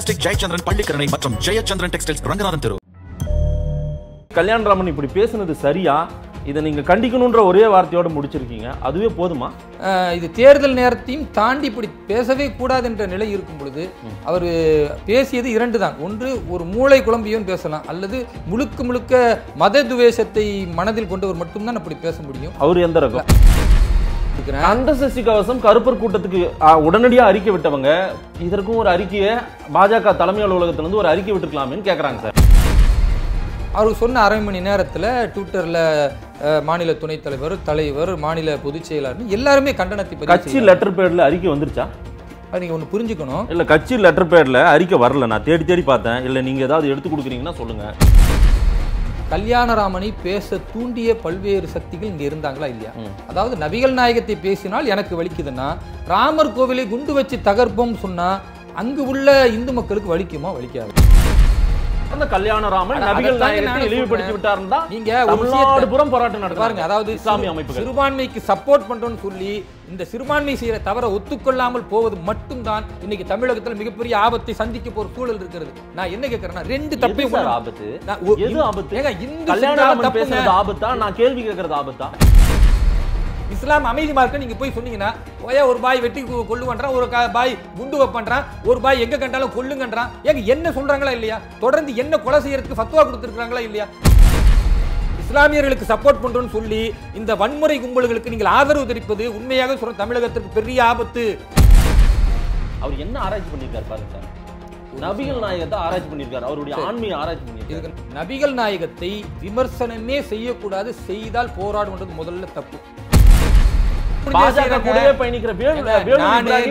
fantastic Jayachandran Pallikaranai மற்றும் Jayachandran textiles Ranganathan தெரு கல்யாணராமன் இப்படி பேசுனது சரியா இதை நீங்கள் கண்டிக்கணுன்ற ஒரே வார்த்தையோடு முடிச்சிருக்கீங்க அதுவே போதுமா இது தேர்தல் நேரத்தையும் தாண்டி இப்படி பேசவே கூடாது என்ற நிலை இருக்கும் பொழுது அவர் பேசியது இரண்டு தான் ஒன்று ஒரு மூளை குழம்பியும் பேசலாம் அல்லது முழுக்க முழுக்க மத துவேஷத்தை மனதில் கொண்டவர் மட்டும்தான் அப்படி பேச முடியும் அவர் எந்த ரகம் கந்த சஷ்டி கவசம் கருப்பர் கூட்டத்துக்கு உடனடியாக அறிக்கை விட்டவங்க இதற்கும் ஒரு அறிக்கையை பாஜக தலைமை அலுவலகத்திலிருந்து ஒரு அறிக்கை விட்டுருக்கலாமே கேட்குறாங்க சார் அவர் சொன்ன அரை மணி நேரத்தில் ட்விட்டரில் மாநில துணைத் தலைவர் தலைவர் மாநில பொதுச் செயலாளர் எல்லாருமே கண்டனத்தை கட்சி லெட்டர் பேடில் அறிக்கை வந்துருச்சா அது நீங்கள் ஒன்று புரிஞ்சுக்கணும் இல்லை கட்சி லெட்டர் பேடில் அறிக்கை வரல நான் தேடி தேடி பார்த்தேன் இல்லை நீங்கள் ஏதாவது எடுத்து கொடுக்குறீங்கன்னா சொல்லுங்கள் கல்யாணராமனை பேச தூண்டிய பல்வேறு சக்திகள் இங்கே இருந்தாங்களா இல்லையா அதாவது நபிகள் நாயகத்தை பேசினால் எனக்கு வலிக்குதுன்னா ராமர் கோவிலை குண்டு வச்சு தகர்ப்போம் சொன்னா அங்கு உள்ள இந்து மக்களுக்கு வலிக்குமா வலிக்காது அந்த கல்யாணராமன் நபிகள் நாயகத்தை இழிவுபடுத்தி விட்டாருன்னு நீங்க தமிழ்நாடு புறம் போராட்டம் நடத்துவாருங்க அதாவது இஸ்லாமிய அமைப்பு சிறுபான்மைக்கு சப்போர்ட் பண்றோம்னு சொல்லி இந்த சிறுபான்மை செய்யற தவற ஒத்துக்கொள்ளாமல் போவது மட்டும்தான் இன்னைக்கு தமிழகத்தில் மிகப்பெரிய ஆபத்தை சந்திக்க போற சூழல் இருக்கிறது நான் என்ன கேட்கறேன்னா ரெண்டு தப்பை ஆபத்து எது ஆபத்து இந்த கல்யாணம் ஆபத்தா நான் கேள்வி கேட்கறது ஆபத்தா இஸ்லாம் அமைதி மார்க்கு நீங்கள் போய் சொன்னீங்கன்னா ஓயா ஒரு பாய் வெட்டி கொள்ளுவன்றான் ஒரு பாய் குண்டு வைப்பன்றான் ஒரு பாய் எங்கே கண்டாலும் கொல்லுங்கன்றான் ஏங்க என்ன சொல்கிறாங்களா இல்லையா தொடர்ந்து என்ன கொலை செய்யறதுக்கு ஃபத்துவா கொடுத்துருக்காங்களா இல்லையா இஸ்லாமியர்களுக்கு சப்போர்ட் பண்றோன்னு சொல்லி இந்த வன்முறை கும்பல்களுக்கு நீங்கள் ஆதரவு தெரிவிப்பது உண்மையாக சொல்ற தமிழகத்துக்கு பெரிய ஆபத்து அவர் என்ன ஆராய்ச்சி பண்ணியிருக்காரு பாருங்க சார் நபிகள் நாயகத்தை ஆராய்ச்சி பண்ணியிருக்காரு அவருடைய ஆன்மீக ஆராய்ச்சி பண்ணியிருக்காரு நபிகள் நாயகத்தை விமர்சனமே செய்யக்கூடாது செய்தால் போராடும் முதல்ல தப்பு பாஜக கூடவே பயணிக்கிற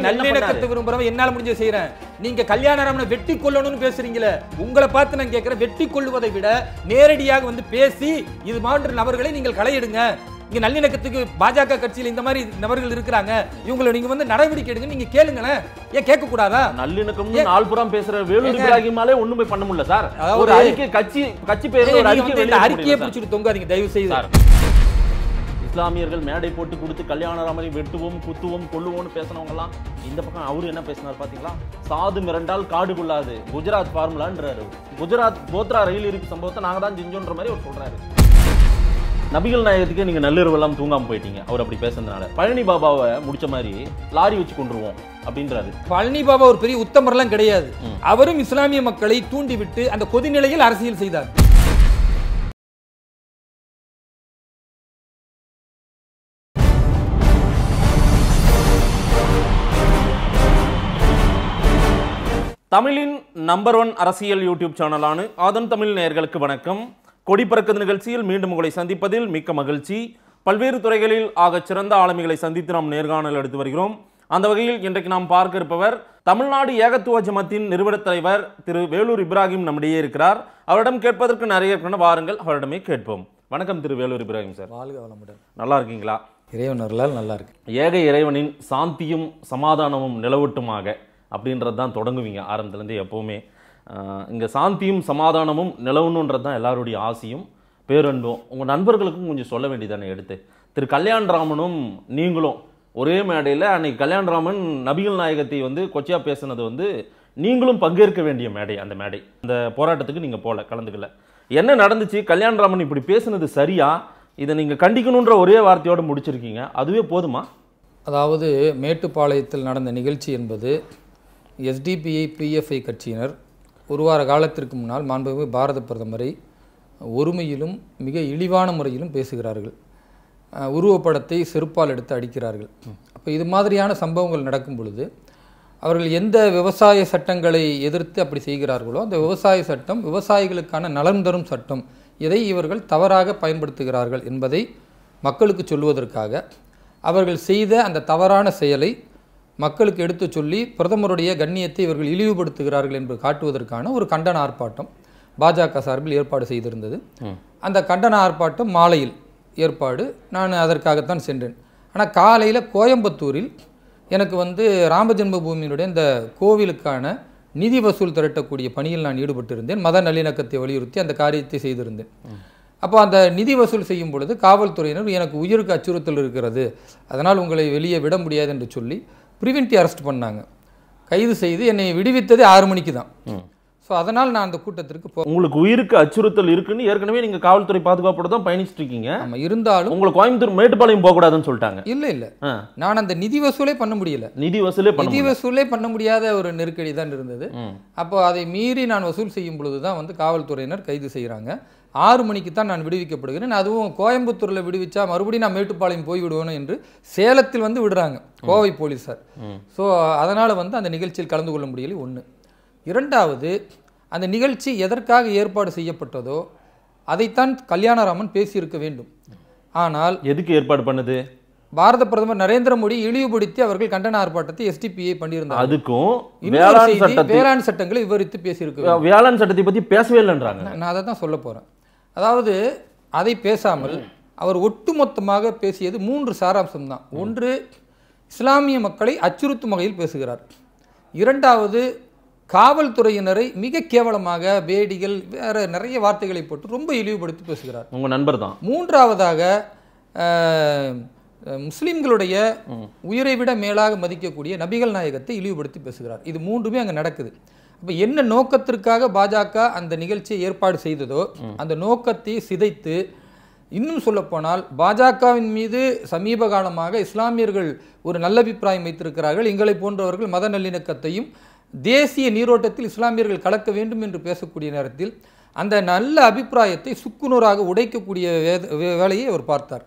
நல்லிணக்கத்தை விரும்புறவன் என்னால முடிஞ்ச செய்யறேன் நீங்க கல்யாணராமனை வெட்டி கொள்ளணும்னு பேசுறீங்களே உங்களை பார்த்து நான் கேட்கிறேன் வெட்டி கொள்வதை விட நேரடியாக வந்து பேசி இது போன்ற நபர்களை நீங்கள் களையிடுங்க இங்க நல்லிணக்கத்துக்கு பாஜக கட்சியில் இந்த மாதிரி நபர்கள் இருக்கிறாங்க இவங்களை நீங்க வந்து நடவடிக்கை எடுங்க நீங்க கேளுங்களேன் ஏன் கேட்க கூடாதா நல்லிணக்கம் நால்புறம் பேசுற வேலூர் இப்ராஹிமாலே ஒண்ணுமே பண்ண முடியல சார் ஒரு அறிக்கை கட்சி கட்சி பேர் அறிக்கையை பிடிச்சிட்டு தொங்காதீங்க தயவு செய்து இஸ்லாமியர்கள் மேடை போட்டு கொடுத்து கல்யாண ராமரை வெட்டுவோம் குத்துவோம் கொள்ளுவோம்னு பேசினவங்கலாம் இந்த பக்கம் அவர் என்ன பேசினார் பார்த்தீங்களா சாது மிரண்டால் காடு கொள்ளாது குஜராத் ஃபார்முலான்றாரு குஜராத் போத்ரா ரயில் இருப்பு சம்பவத்தை நாங்கள் தான் செஞ்சோன்ற மாதிரி அவர் சொல்கிறாரு நபிகள் நாயகத்துக்கு நீங்கள் நள்ளிரவெல்லாம் தூங்காமல் போயிட்டீங்க அவர் அப்படி பேசுறதுனால பழனி பாபாவை முடிச்ச மாதிரி லாரி வச்சு கொண்டுருவோம் அப்படின்றாரு பழனி பாபா ஒரு பெரிய உத்தமர்லாம் கிடையாது அவரும் இஸ்லாமிய மக்களை தூண்டிவிட்டு அந்த கொதிநிலையில் அரசியல் செய்தார் தமிழின் நம்பர் ஒன் அரசியல் யூடியூப் சேனலான ஆதன் தமிழ் நேர்களுக்கு வணக்கம் கொடி நிகழ்ச்சியில் மீண்டும் உங்களை சந்திப்பதில் மிக்க மகிழ்ச்சி பல்வேறு துறைகளில் ஆகச் சிறந்த ஆளுமைகளை சந்தித்து நாம் நேர்காணல் எடுத்து வருகிறோம் அந்த வகையில் இன்றைக்கு நாம் பார்க்க இருப்பவர் தமிழ்நாடு ஏகத்துவ ஜமத்தின் நிறுவன தலைவர் திரு வேலூர் இப்ராஹிம் நம்மிடையே இருக்கிறார் அவரிடம் கேட்பதற்கு நிறைய வாருங்கள் அவரிடமே கேட்போம் வணக்கம் திரு வேலூர் இப்ராஹிம் சார் நல்லா இருக்கீங்களா இறைவனர்களால் நல்லா இருக்கு ஏக இறைவனின் சாந்தியும் சமாதானமும் நிலவட்டுமாக அப்படின்றது தான் தொடங்குவீங்க ஆரம்பத்துலேருந்து எப்போவுமே இங்கே சாந்தியும் சமாதானமும் நிலவணுன்றது தான் எல்லாருடைய ஆசையும் பேரன்பும் உங்கள் நண்பர்களுக்கும் கொஞ்சம் சொல்ல வேண்டியதானே எடுத்து திரு ராமனும் நீங்களும் ஒரே மேடையில் அன்னைக்கு ராமன் நபிகள் நாயகத்தை வந்து கொச்சியாக பேசுனது வந்து நீங்களும் பங்கேற்க வேண்டிய மேடை அந்த மேடை அந்த போராட்டத்துக்கு நீங்கள் போகல கலந்துக்கல என்ன நடந்துச்சு ராமன் இப்படி பேசுனது சரியா இதை நீங்கள் கண்டிக்கணுன்ற ஒரே வார்த்தையோடு முடிச்சிருக்கீங்க அதுவே போதுமா அதாவது மேட்டுப்பாளையத்தில் நடந்த நிகழ்ச்சி என்பது எஸ்டிபிஐ பிஎஃப்ஐ கட்சியினர் ஒரு வார காலத்திற்கு முன்னால் மாண்புமிகு பாரத பிரதமரை ஒருமையிலும் மிக இழிவான முறையிலும் பேசுகிறார்கள் உருவப்படத்தை செருப்பால் எடுத்து அடிக்கிறார்கள் அப்போ இது மாதிரியான சம்பவங்கள் நடக்கும் பொழுது அவர்கள் எந்த விவசாய சட்டங்களை எதிர்த்து அப்படி செய்கிறார்களோ அந்த விவசாய சட்டம் விவசாயிகளுக்கான நலன் தரும் சட்டம் இதை இவர்கள் தவறாக பயன்படுத்துகிறார்கள் என்பதை மக்களுக்கு சொல்வதற்காக அவர்கள் செய்த அந்த தவறான செயலை மக்களுக்கு எடுத்து சொல்லி பிரதமருடைய கண்ணியத்தை இவர்கள் இழிவுபடுத்துகிறார்கள் என்று காட்டுவதற்கான ஒரு கண்டன ஆர்ப்பாட்டம் பாஜக சார்பில் ஏற்பாடு செய்திருந்தது அந்த கண்டன ஆர்ப்பாட்டம் மாலையில் ஏற்பாடு நான் அதற்காகத்தான் சென்றேன் ஆனால் காலையில் கோயம்புத்தூரில் எனக்கு வந்து ராமஜென்ம பூமியினுடைய இந்த கோவிலுக்கான நிதி வசூல் திரட்டக்கூடிய பணியில் நான் ஈடுபட்டிருந்தேன் மத நல்லிணக்கத்தை வலியுறுத்தி அந்த காரியத்தை செய்திருந்தேன் அப்போ அந்த நிதி வசூல் செய்யும் பொழுது காவல்துறையினர் எனக்கு உயிருக்கு அச்சுறுத்தல் இருக்கிறது அதனால் உங்களை வெளியே விட முடியாது என்று சொல்லி பிரிவென்டி அரெஸ்ட் பண்ணாங்க கைது செய்து என்னை விடுவித்தது ஆறு மணிக்கு தான் ஸோ அதனால் நான் அந்த கூட்டத்திற்கு போ உங்களுக்கு உயிருக்கு அச்சுறுத்தல் இருக்குன்னு ஏற்கனவே நீங்கள் காவல்துறை பாதுகாப்போடு தான் பயணிச்சுட்டு இருக்கீங்க நம்ம இருந்தாலும் உங்களுக்கு கோயம்புத்தூர் மேட்டுப்பாளையம் போகக்கூடாதுன்னு சொல்லிட்டாங்க இல்லை இல்லை நான் அந்த நிதி வசூலே பண்ண முடியல நிதி வசூலே நிதி வசூலே பண்ண முடியாத ஒரு நெருக்கடி தான் இருந்தது அப்போ அதை மீறி நான் வசூல் செய்யும் பொழுது தான் வந்து காவல்துறையினர் கைது செய்கிறாங்க ஆறு மணிக்கு தான் நான் விடுவிக்கப்படுகிறேன் அதுவும் கோயம்புத்தூரில் விடுவிச்சா மறுபடியும் நான் மேட்டுப்பாளையம் போய்விடுவேன் என்று சேலத்தில் வந்து விடுறாங்க கோவை போலீஸார் ஸோ அதனால் வந்து அந்த நிகழ்ச்சியில் கலந்து கொள்ள முடியலை ஒன்று இரண்டாவது அந்த நிகழ்ச்சி எதற்காக ஏற்பாடு செய்யப்பட்டதோ அதைத்தான் கல்யாணராமன் பேசியிருக்க வேண்டும் ஆனால் எதுக்கு ஏற்பாடு பண்ணுது பாரத பிரதமர் நரேந்திர மோடி இழிவுபடுத்தி அவர்கள் கண்டன ஆர்ப்பாட்டத்தை எஸ்டிபிஐ பண்ணியிருந்தார் அதுக்கும் வேளாண் சட்டங்களை விவரித்து பேசியிருக்கு வேளாண் சட்டத்தை பத்தி பேசவே இல்லைன்றாங்க நான் அதை தான் சொல்ல போறேன் அதாவது அதை பேசாமல் அவர் ஒட்டுமொத்தமாக பேசியது மூன்று சாராம்சம் தான் ஒன்று இஸ்லாமிய மக்களை அச்சுறுத்தும் வகையில் பேசுகிறார் இரண்டாவது காவல்துறையினரை மிக கேவலமாக வேடிகள் வேற நிறைய வார்த்தைகளை போட்டு ரொம்ப இழிவுபடுத்தி பேசுகிறார் உங்கள் நண்பர் தான் மூன்றாவதாக முஸ்லீம்களுடைய உயிரை விட மேலாக மதிக்கக்கூடிய நபிகள் நாயகத்தை இழிவுபடுத்தி பேசுகிறார் இது மூன்றுமே அங்கே நடக்குது இப்போ என்ன நோக்கத்திற்காக பாஜக அந்த நிகழ்ச்சியை ஏற்பாடு செய்ததோ அந்த நோக்கத்தை சிதைத்து இன்னும் சொல்லப்போனால் பாஜகவின் மீது சமீப காலமாக இஸ்லாமியர்கள் ஒரு நல்ல அபிப்பிராயம் வைத்திருக்கிறார்கள் எங்களை போன்றவர்கள் மத நல்லிணக்கத்தையும் தேசிய நீரோட்டத்தில் இஸ்லாமியர்கள் கலக்க வேண்டும் என்று பேசக்கூடிய நேரத்தில் அந்த நல்ல அபிப்பிராயத்தை சுக்குநூறாக உடைக்கக்கூடிய வேலையை அவர் பார்த்தார்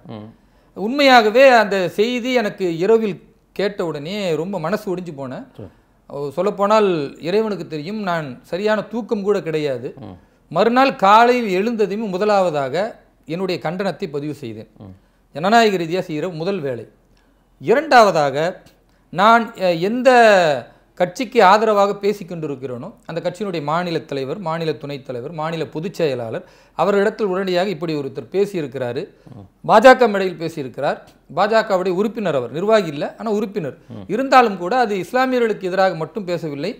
உண்மையாகவே அந்த செய்தி எனக்கு இரவில் கேட்டவுடனே ரொம்ப மனசு ஒடிஞ்சு போனேன் சொல்லப்போனால் இறைவனுக்கு தெரியும் நான் சரியான தூக்கம் கூட கிடையாது மறுநாள் காலையில் எழுந்ததையும் முதலாவதாக என்னுடைய கண்டனத்தை பதிவு செய்தேன் ஜனநாயக ரீதியாக செய்கிற முதல் வேலை இரண்டாவதாக நான் எந்த கட்சிக்கு ஆதரவாக பேசிக்கொண்டிருக்கிறோனோ அந்த கட்சியினுடைய மாநில தலைவர் மாநில துணைத் தலைவர் மாநில பொதுச் செயலாளர் அவரிடத்தில் உடனடியாக இப்படி ஒருத்தர் பேசியிருக்கிறாரு பாஜக மேடையில் பேசியிருக்கிறார் பாஜகவுடைய உறுப்பினர் அவர் நிர்வாகி இல்லை ஆனால் உறுப்பினர் இருந்தாலும் கூட அது இஸ்லாமியர்களுக்கு எதிராக மட்டும் பேசவில்லை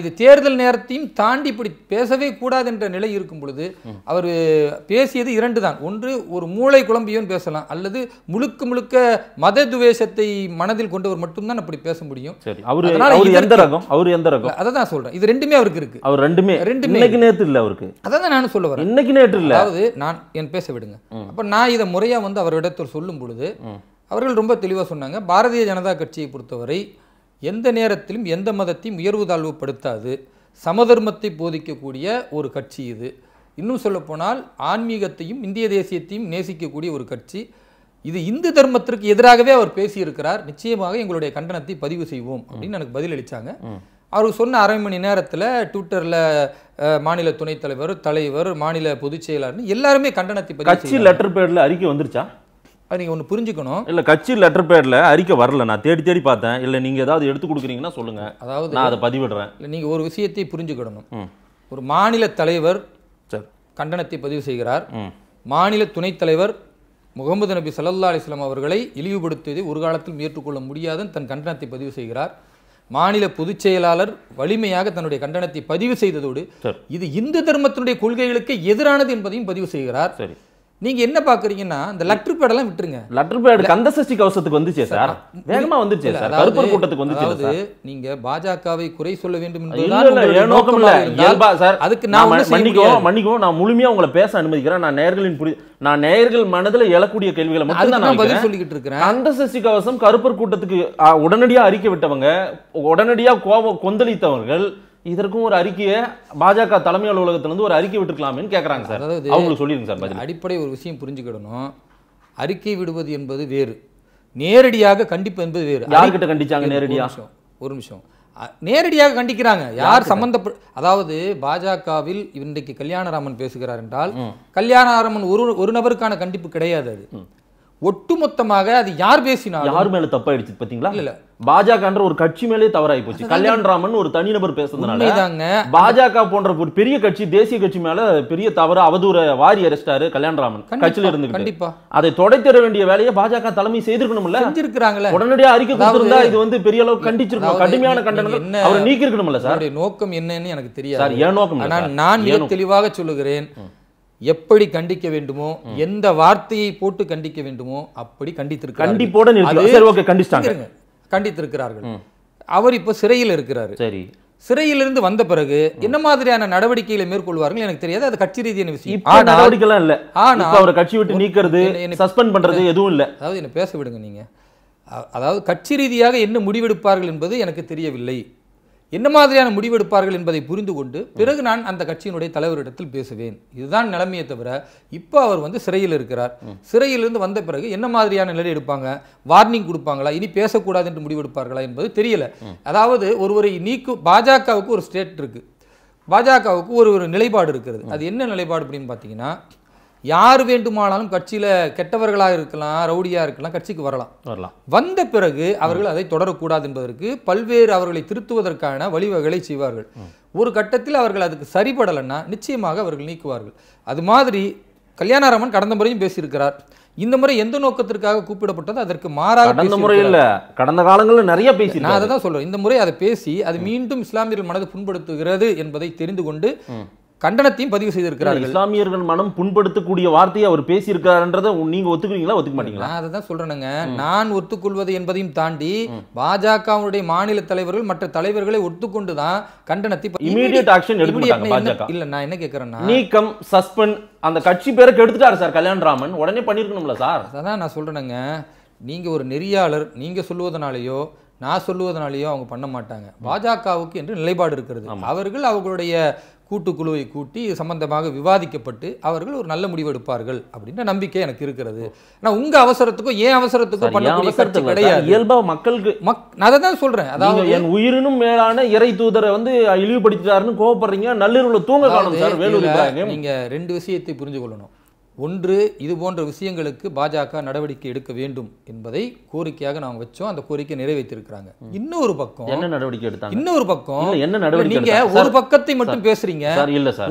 இது தேர்தல் நேரத்தையும் தாண்டி இப்படி பேசவே கூடாது என்ற நிலை இருக்கும் பொழுது அவர் பேசியது இரண்டு தான் ஒன்று ஒரு மூளை குழம்பியும் பேசலாம் அல்லது முழுக்க முழுக்க மத துவேஷத்தை மனதில் கொண்டவர் மட்டும்தான் அப்படி பேச முடியும் அவர் எந்த ரகம் அவர் அதை தான் சொல்றேன் இது ரெண்டுமே அவருக்கு இருக்கு அவர் ரெண்டுமே ரெண்டுமே நேற்று இல்லை அவருக்கு அதான் நான் சொல்ல வரேன் இன்னைக்கு நேற்று இல்லை அதாவது நான் என் பேச விடுங்க அப்ப நான் இதை முறையா வந்து அவரிடத்தில் சொல்லும் பொழுது அவர்கள் ரொம்ப தெளிவாக சொன்னாங்க பாரதிய ஜனதா கட்சியை பொறுத்தவரை எந்த நேரத்திலும் எந்த மதத்தையும் உயர்வு தாழ்வுபடுத்தாது சமதர்மத்தை போதிக்கக்கூடிய ஒரு கட்சி இது இன்னும் சொல்லப்போனால் ஆன்மீகத்தையும் இந்திய தேசியத்தையும் நேசிக்கக்கூடிய ஒரு கட்சி இது இந்து தர்மத்திற்கு எதிராகவே அவர் பேசியிருக்கிறார் நிச்சயமாக எங்களுடைய கண்டனத்தை பதிவு செய்வோம் அப்படின்னு எனக்கு பதிலளித்தாங்க அவர் சொன்ன அரை மணி நேரத்தில் ட்விட்டரில் மாநில துணைத் தலைவர் தலைவர் மாநில பொதுச் செயலாளர் எல்லாருமே கண்டனத்தை பதிவு லெட்டர் பேரில் அறிக்கை வந்துருச்சா அது நீங்கள் ஒன்று புரிஞ்சுக்கணும் இல்லை கட்சி லெட்டர் பேடில் அறிக்கை வரல நான் தேடி தேடி பார்த்தேன் இல்லை நீங்கள் ஏதாவது எடுத்து கொடுக்குறீங்கன்னா சொல்லுங்கள் அதாவது நான் அதை பதிவிடுறேன் இல்லை நீங்கள் ஒரு விஷயத்தை புரிஞ்சுக்கணும் ஒரு மாநில தலைவர் கண்டனத்தை பதிவு செய்கிறார் மாநில துணைத் தலைவர் முகமது நபி சல்லா அலிஸ்லாம் அவர்களை இழிவுபடுத்துவதை ஒரு காலத்தில் ஏற்றுக்கொள்ள முடியாதுன்னு தன் கண்டனத்தை பதிவு செய்கிறார் மாநில பொதுச் செயலாளர் வலிமையாக தன்னுடைய கண்டனத்தை பதிவு செய்ததோடு இது இந்து தர்மத்தினுடைய கொள்கைகளுக்கு எதிரானது என்பதையும் பதிவு செய்கிறார் சரி நீங்க என்ன பாக்குறீங்கன்னா இந்த லெட்டர் பேடெல்லாம் விட்டுருங்க லெட்டர் பேட் கந்த சஷ்டி கவசத்துக்கு வந்துச்சே சார் வேகமா வந்துச்சே சார் கருப்பர் கூட்டத்துக்கு வந்து நீங்க பாஜகவை குறை சொல்ல வேண்டும் இயல்பா சார் அதுக்கு நான் மன்னிக்கவும் மன்னிக்கவும் நான் முழுமையா உங்களை பேச அனுமதிக்கிறேன் நான் நேர்களின் புரி நான் நேர்கள் மனதில் எழக்கூடிய கேள்விகளை மட்டும் நான் பதில் சொல்லிக்கிட்டு இருக்கிறேன் கந்த சஷ்டி கவசம் கருப்பர் கூட்டத்துக்கு உடனடியாக அறிக்கை விட்டவங்க உடனடியாக கோபம் கொந்தளித்தவர்கள் இதற்கும் ஒரு அறிக்கையை பாஜக தலைமை அலுவலகத்திலிருந்து ஒரு அறிக்கை விட்டுருக்கலாமேன்னு கேட்குறாங்க சார் அதாவது அவங்களுக்கு சொல்லிடுங்க சார் அடிப்படை ஒரு விஷயம் புரிஞ்சுக்கிடணும் அறிக்கை விடுவது என்பது வேறு நேரடியாக கண்டிப்பு என்பது வேறு யார்கிட்ட கண்டிச்சாங்க நேரடியாக ஒரு நிமிஷம் நேரடியாக கண்டிக்கிறாங்க யார் சம்பந்தப்ப அதாவது பாஜகவில் இன்றைக்கு கல்யாணராமன் பேசுகிறார் என்றால் கல்யாணராமன் ஒரு ஒரு நபருக்கான கண்டிப்பு கிடையாது அது ஒட்டுமொத்தமாக அது யார் பேசினா யார் மேல தப்பாயிடுச்சு பாத்தீங்களா இல்ல பாஜக ஒரு கட்சி மேலே தவறாயி போச்சு கல்யாண் ராமன் ஒரு தனிநபர் பேசுறதுனால பாஜக போன்ற ஒரு பெரிய கட்சி தேசிய கட்சி மேல பெரிய தவறு அவதூற வாரி அரெஸ்டாரு கல்யாண் ராமன் கட்சியில இருந்து கண்டிப்பா அதை தொடைத்தர வேண்டிய வேலையை பாஜக தலைமை செய்திருக்கணும்ல செஞ்சிருக்காங்களே உடனடியாக அறிக்கை கொடுத்திருந்தா இது வந்து பெரிய அளவு கண்டிச்சிருக்கணும் கடுமையான கண்டனம் அவர் நீக்கி இருக்கணும்ல சார் நோக்கம் என்னன்னு எனக்கு தெரியாது நான் தெளிவாக சொல்லுகிறேன் எப்படி கண்டிக்க வேண்டுமோ எந்த வார்த்தையை போட்டு கண்டிக்க வேண்டுமோ அப்படி கண்டித்திருக்கிறார் கண்டித்திருக்கிறார்கள் அவர் இப்ப சிறையில் இருக்கிறார் சரி இருந்து வந்த பிறகு என்ன மாதிரியான நடவடிக்கைகளை மேற்கொள்வார்கள் எனக்கு தெரியாது அது கட்சி ரீதியான விஷயம் நடவடிக்கைலாம் இல்ல ஆனா அவரை கட்சி விட்டு நீக்கிறது சஸ்பெண்ட் பண்றது எதுவும் இல்ல அதாவது என்ன பேச விடுங்க நீங்க அதாவது கட்சி ரீதியாக என்ன முடிவெடுப்பார்கள் என்பது எனக்கு தெரியவில்லை என்ன மாதிரியான முடிவெடுப்பார்கள் என்பதை புரிந்து கொண்டு பிறகு நான் அந்த கட்சியினுடைய தலைவரிடத்தில் பேசுவேன் இதுதான் நிலைமையை தவிர இப்போ அவர் வந்து சிறையில் இருக்கிறார் சிறையிலிருந்து வந்த பிறகு என்ன மாதிரியான நிலை எடுப்பாங்க வார்னிங் கொடுப்பாங்களா இனி பேசக்கூடாது என்று முடிவெடுப்பார்களா என்பது தெரியல அதாவது ஒருவரை நீக்கு பாஜகவுக்கு ஒரு ஸ்டேட் இருக்குது பாஜகவுக்கு ஒரு ஒரு நிலைப்பாடு இருக்கிறது அது என்ன நிலைப்பாடு அப்படின்னு பார்த்தீங்கன்னா யார் வேண்டுமானாலும் கட்சியில் கெட்டவர்களாக இருக்கலாம் ரவுடியாக இருக்கலாம் கட்சிக்கு வரலாம் வரலாம் வந்த பிறகு அவர்கள் அதை தொடரக்கூடாது என்பதற்கு பல்வேறு அவர்களை திருத்துவதற்கான வழிவகைகளை செய்வார்கள் ஒரு கட்டத்தில் அவர்கள் அதுக்கு சரிபடலைன்னா நிச்சயமாக அவர்கள் நீக்குவார்கள் அது மாதிரி கல்யாணராமன் கடந்த முறையும் பேசியிருக்கிறார் இந்த முறை எந்த நோக்கத்திற்காக கூப்பிடப்பட்டது அதற்கு மாறாக கடந்த முறை இல்ல கடந்த காலங்களில் நிறைய பேசி நான் அதை தான் சொல்றேன் இந்த முறை அதை பேசி அது மீண்டும் இஸ்லாமியர்கள் மனதை புண்படுத்துகிறது என்பதை தெரிந்து கொண்டு கண்டனத்தையும் பதிவு செய்திருக்கிறார்கள் இஸ்லாமியர்கள் மனம் புண்படுத்தக்கூடிய வார்த்தையை அவர் பேசியிருக்காருன்றதை நீங்க ஒத்துக்கிறீங்களா ஒத்துக்க மாட்டீங்களா அதை தான் சொல்றேனுங்க நான் ஒத்துக்கொள்வது என்பதையும் தாண்டி பாஜகவுடைய மாநில தலைவர்கள் மற்ற தலைவர்களை ஒத்துக்கொண்டு தான் கண்டனத்தை இமீடியட் ஆக்ஷன் எடுக்க இல்ல நான் என்ன கேட்கறேன்னா நீக்கம் சஸ்பெண்ட் அந்த கட்சி பேருக்கு எடுத்துட்டாரு சார் ராமன் உடனே பண்ணிருக்கணும்ல சார் அதான் நான் சொல்றேனுங்க நீங்க ஒரு நெறியாளர் நீங்க சொல்லுவதனாலேயோ நான் சொல்லுவதனாலேயோ அவங்க பண்ண மாட்டாங்க பாஜகவுக்கு என்று நிலைப்பாடு இருக்கிறது அவர்கள் அவர்களுடைய கூட்டுக்குழுவை கூட்டி சம்பந்தமாக விவாதிக்கப்பட்டு அவர்கள் ஒரு நல்ல முடிவு எடுப்பார்கள் அப்படின்ற நம்பிக்கை எனக்கு இருக்கிறது ஆனால் உங்க அவசரத்துக்கும் ஏன் அவசரத்துக்கும் பண்ணக்கூடிய கருத்து கிடையாது இயல்பா மக்களுக்கு மக் அதை தான் சொல்றேன் அதாவது என் உயிரினும் மேலான இறை தூதரை வந்து இழிவுபடுத்தாருன்னு கோவப்படுறீங்க நள்ளிரவுல தூங்க காணும் சார் வேலூர் நீங்க ரெண்டு விஷயத்தை புரிஞ்சு கொள்ளணும் ஒன்று இது போன்ற விஷயங்களுக்கு பாஜக நடவடிக்கை எடுக்க வேண்டும் என்பதை கோரிக்கையாக நாங்க வச்சோம் அந்த கோரிக்கை நிறைவேற்றிருக்கிறாங்க இன்னொரு பக்கம் என்ன நடவடிக்கை எடுத்தாங்க இன்னொரு பக்கம் என்ன நடவடிக்கை நீங்க ஒரு பக்கத்தை மட்டும் பேசுறீங்க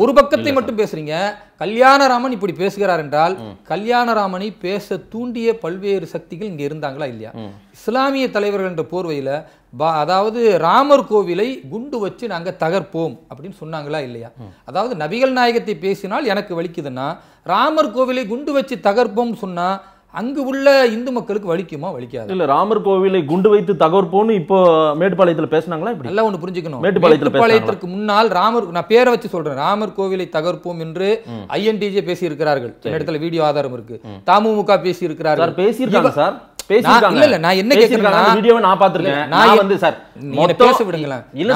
ஒரு பக்கத்தை மட்டும் பேசுறீங்க கல்யாணராமன் இப்படி பேசுகிறார் என்றால் கல்யாணராமனை பேச தூண்டிய பல்வேறு சக்திகள் இங்கே இருந்தாங்களா இல்லையா இஸ்லாமிய தலைவர்கள் என்ற போர்வையில் அதாவது ராமர் கோவிலை குண்டு வச்சு நாங்கள் தகர்ப்போம் அப்படின்னு சொன்னாங்களா இல்லையா அதாவது நபிகள் நாயகத்தை பேசினால் எனக்கு வலிக்குதுன்னா ராமர் கோவிலை குண்டு வச்சு தகர்ப்போம் சொன்னால் அங்கு உள்ள இந்து மக்களுக்கு வலிக்குமா வலிக்காது இல்ல ராமர் கோவிலை குண்டு வைத்து தகர்ப்போன்னு இப்போ மேட்டுப்பாளையத்துல பேசினாங்களா இப்படி நல்லா ஒண்ணு புரிஞ்சுக்கணும் மேட்டுப்பாளையத்துக்கு முன்னால் ராமர் நான் பேரை வச்சு சொல்றேன் ராமர் கோவிலை தகர்ப்போம் என்று ஐஎன்டிஜே பேசி இருக்கிறார்கள் இடத்துல வீடியோ ஆதாரம் இருக்கு தமுமுக பேசி இருக்கிறார்கள் பேசியிருக்காங்க சார் இல்ல நான் என்ன நான் நான் வந்து சார் பேச இல்ல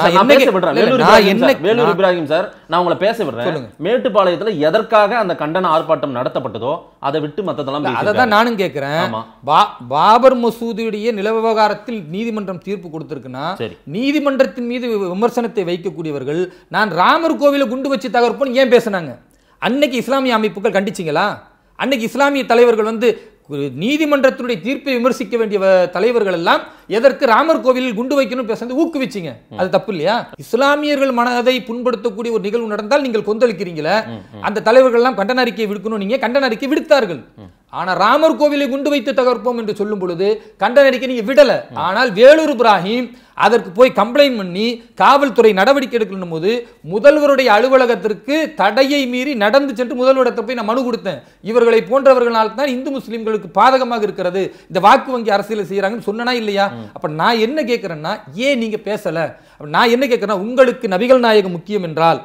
சார் நான் பேச விடுறேன் மேட்டுப்பாளையத்துல எதற்காக அந்த கண்டன ஆர்ப்பாட்டம் நடத்தப்பட்டதோ அதை விட்டு மத்ததெல்லாம் நானும் கேட்கிறேன் பாபர் மசூதியுடைய நில விவகாரத்தில் நீதிமன்றம் தீர்ப்பு கொடுத்திருக்குன்னா நீதிமன்றத்தின் மீது விமர்சனத்தை வைக்கக்கூடியவர்கள் நான் ராமர் கோவில குண்டு வச்சு தகர்ப்போன்னு ஏன் பேசினாங்க அன்னைக்கு இஸ்லாமிய அமைப்புகள் கண்டிச்சிங்களா அன்னைக்கு இஸ்லாமிய தலைவர்கள் வந்து நீதிமன்றத்தினுடைய தீர்ப்பை விமர்சிக்க வேண்டிய தலைவர்கள் எல்லாம் எதற்கு ராமர் கோவிலில் குண்டு வைக்கணும் பேசுறது ஊக்குவிச்சிங்க அது தப்பு இல்லையா இஸ்லாமியர்கள் மனதை புண்படுத்தக்கூடிய ஒரு நிகழ்வு நடந்தால் நீங்கள் கொந்தளிக்கிறீங்களே அந்த தலைவர்கள் எல்லாம் கண்டன அறிக்கையை விடுக்கணும் நீங்க கண்டன அறிக்கை விடுத்தார்கள் ஆனா ராமர் கோவிலை குண்டு வைத்து தகர்ப்போம் என்று சொல்லும் பொழுது கண்டன அறிக்கை நீங்க விடல ஆனால் வேலூர் இப்ராஹிம் அதற்கு போய் கம்ப்ளைண்ட் பண்ணி காவல்துறை நடவடிக்கை எடுக்கணும் போது முதல்வருடைய அலுவலகத்திற்கு தடையை மீறி நடந்து சென்று முதல்வரிடத்தை போய் நான் மனு கொடுத்தேன் இவர்களை போன்றவர்களால் தான் இந்து முஸ்லிம்களுக்கு பாதகமாக இருக்கிறது இந்த வாக்கு வங்கி அரசியல் செய்யறாங்கன்னு சொன்னனா இல்லையா அப்போ நான் என்ன கேட்குறேன்னா ஏன் நீங்கள் பேசலை நான் என்ன கேட்குறேன்னா உங்களுக்கு நபிகள் நாயகம் முக்கியம் என்றால்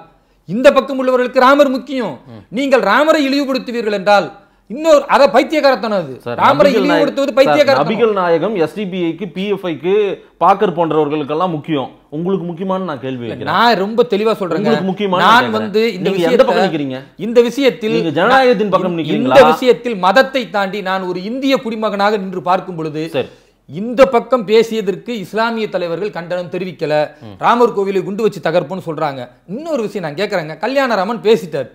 இந்த பக்கம் உள்ளவர்களுக்கு ராமர் முக்கியம் நீங்கள் ராமரை இழிவுபடுத்துவீர்கள் என்றால் இன்னொரு அத பைத்தியகாரத்தனம் அது ராமரை இழிவுபடுத்துவது பைத்தியகாரத்தனம் நபிகள் நாயகம் எஸ்டிபிஐக்கு பிஎஃப்ஐக்கு பாக்கர் போன்றவர்களுக்கெல்லாம் முக்கியம் உங்களுக்கு முக்கியமான நான் கேள்வி நான் ரொம்ப தெளிவா சொல்றேன் முக்கியமான நான் வந்து இந்த விஷயத்தை இந்த விஷயத்தில் ஜனநாயகத்தின் பக்கம் இந்த விஷயத்தில் மதத்தை தாண்டி நான் ஒரு இந்திய குடிமகனாக நின்று பார்க்கும் பொழுது இந்த பக்கம் பேசியதற்கு இஸ்லாமிய தலைவர்கள் கண்டனம் தெரிவிக்கல ராமர் கோவிலை குண்டு வச்சு தகர்ப்புன்னு சொல்றாங்க இன்னொரு விஷயம் நான் கேட்கறேங்க கல்யாணராமன் பேசிட்டார்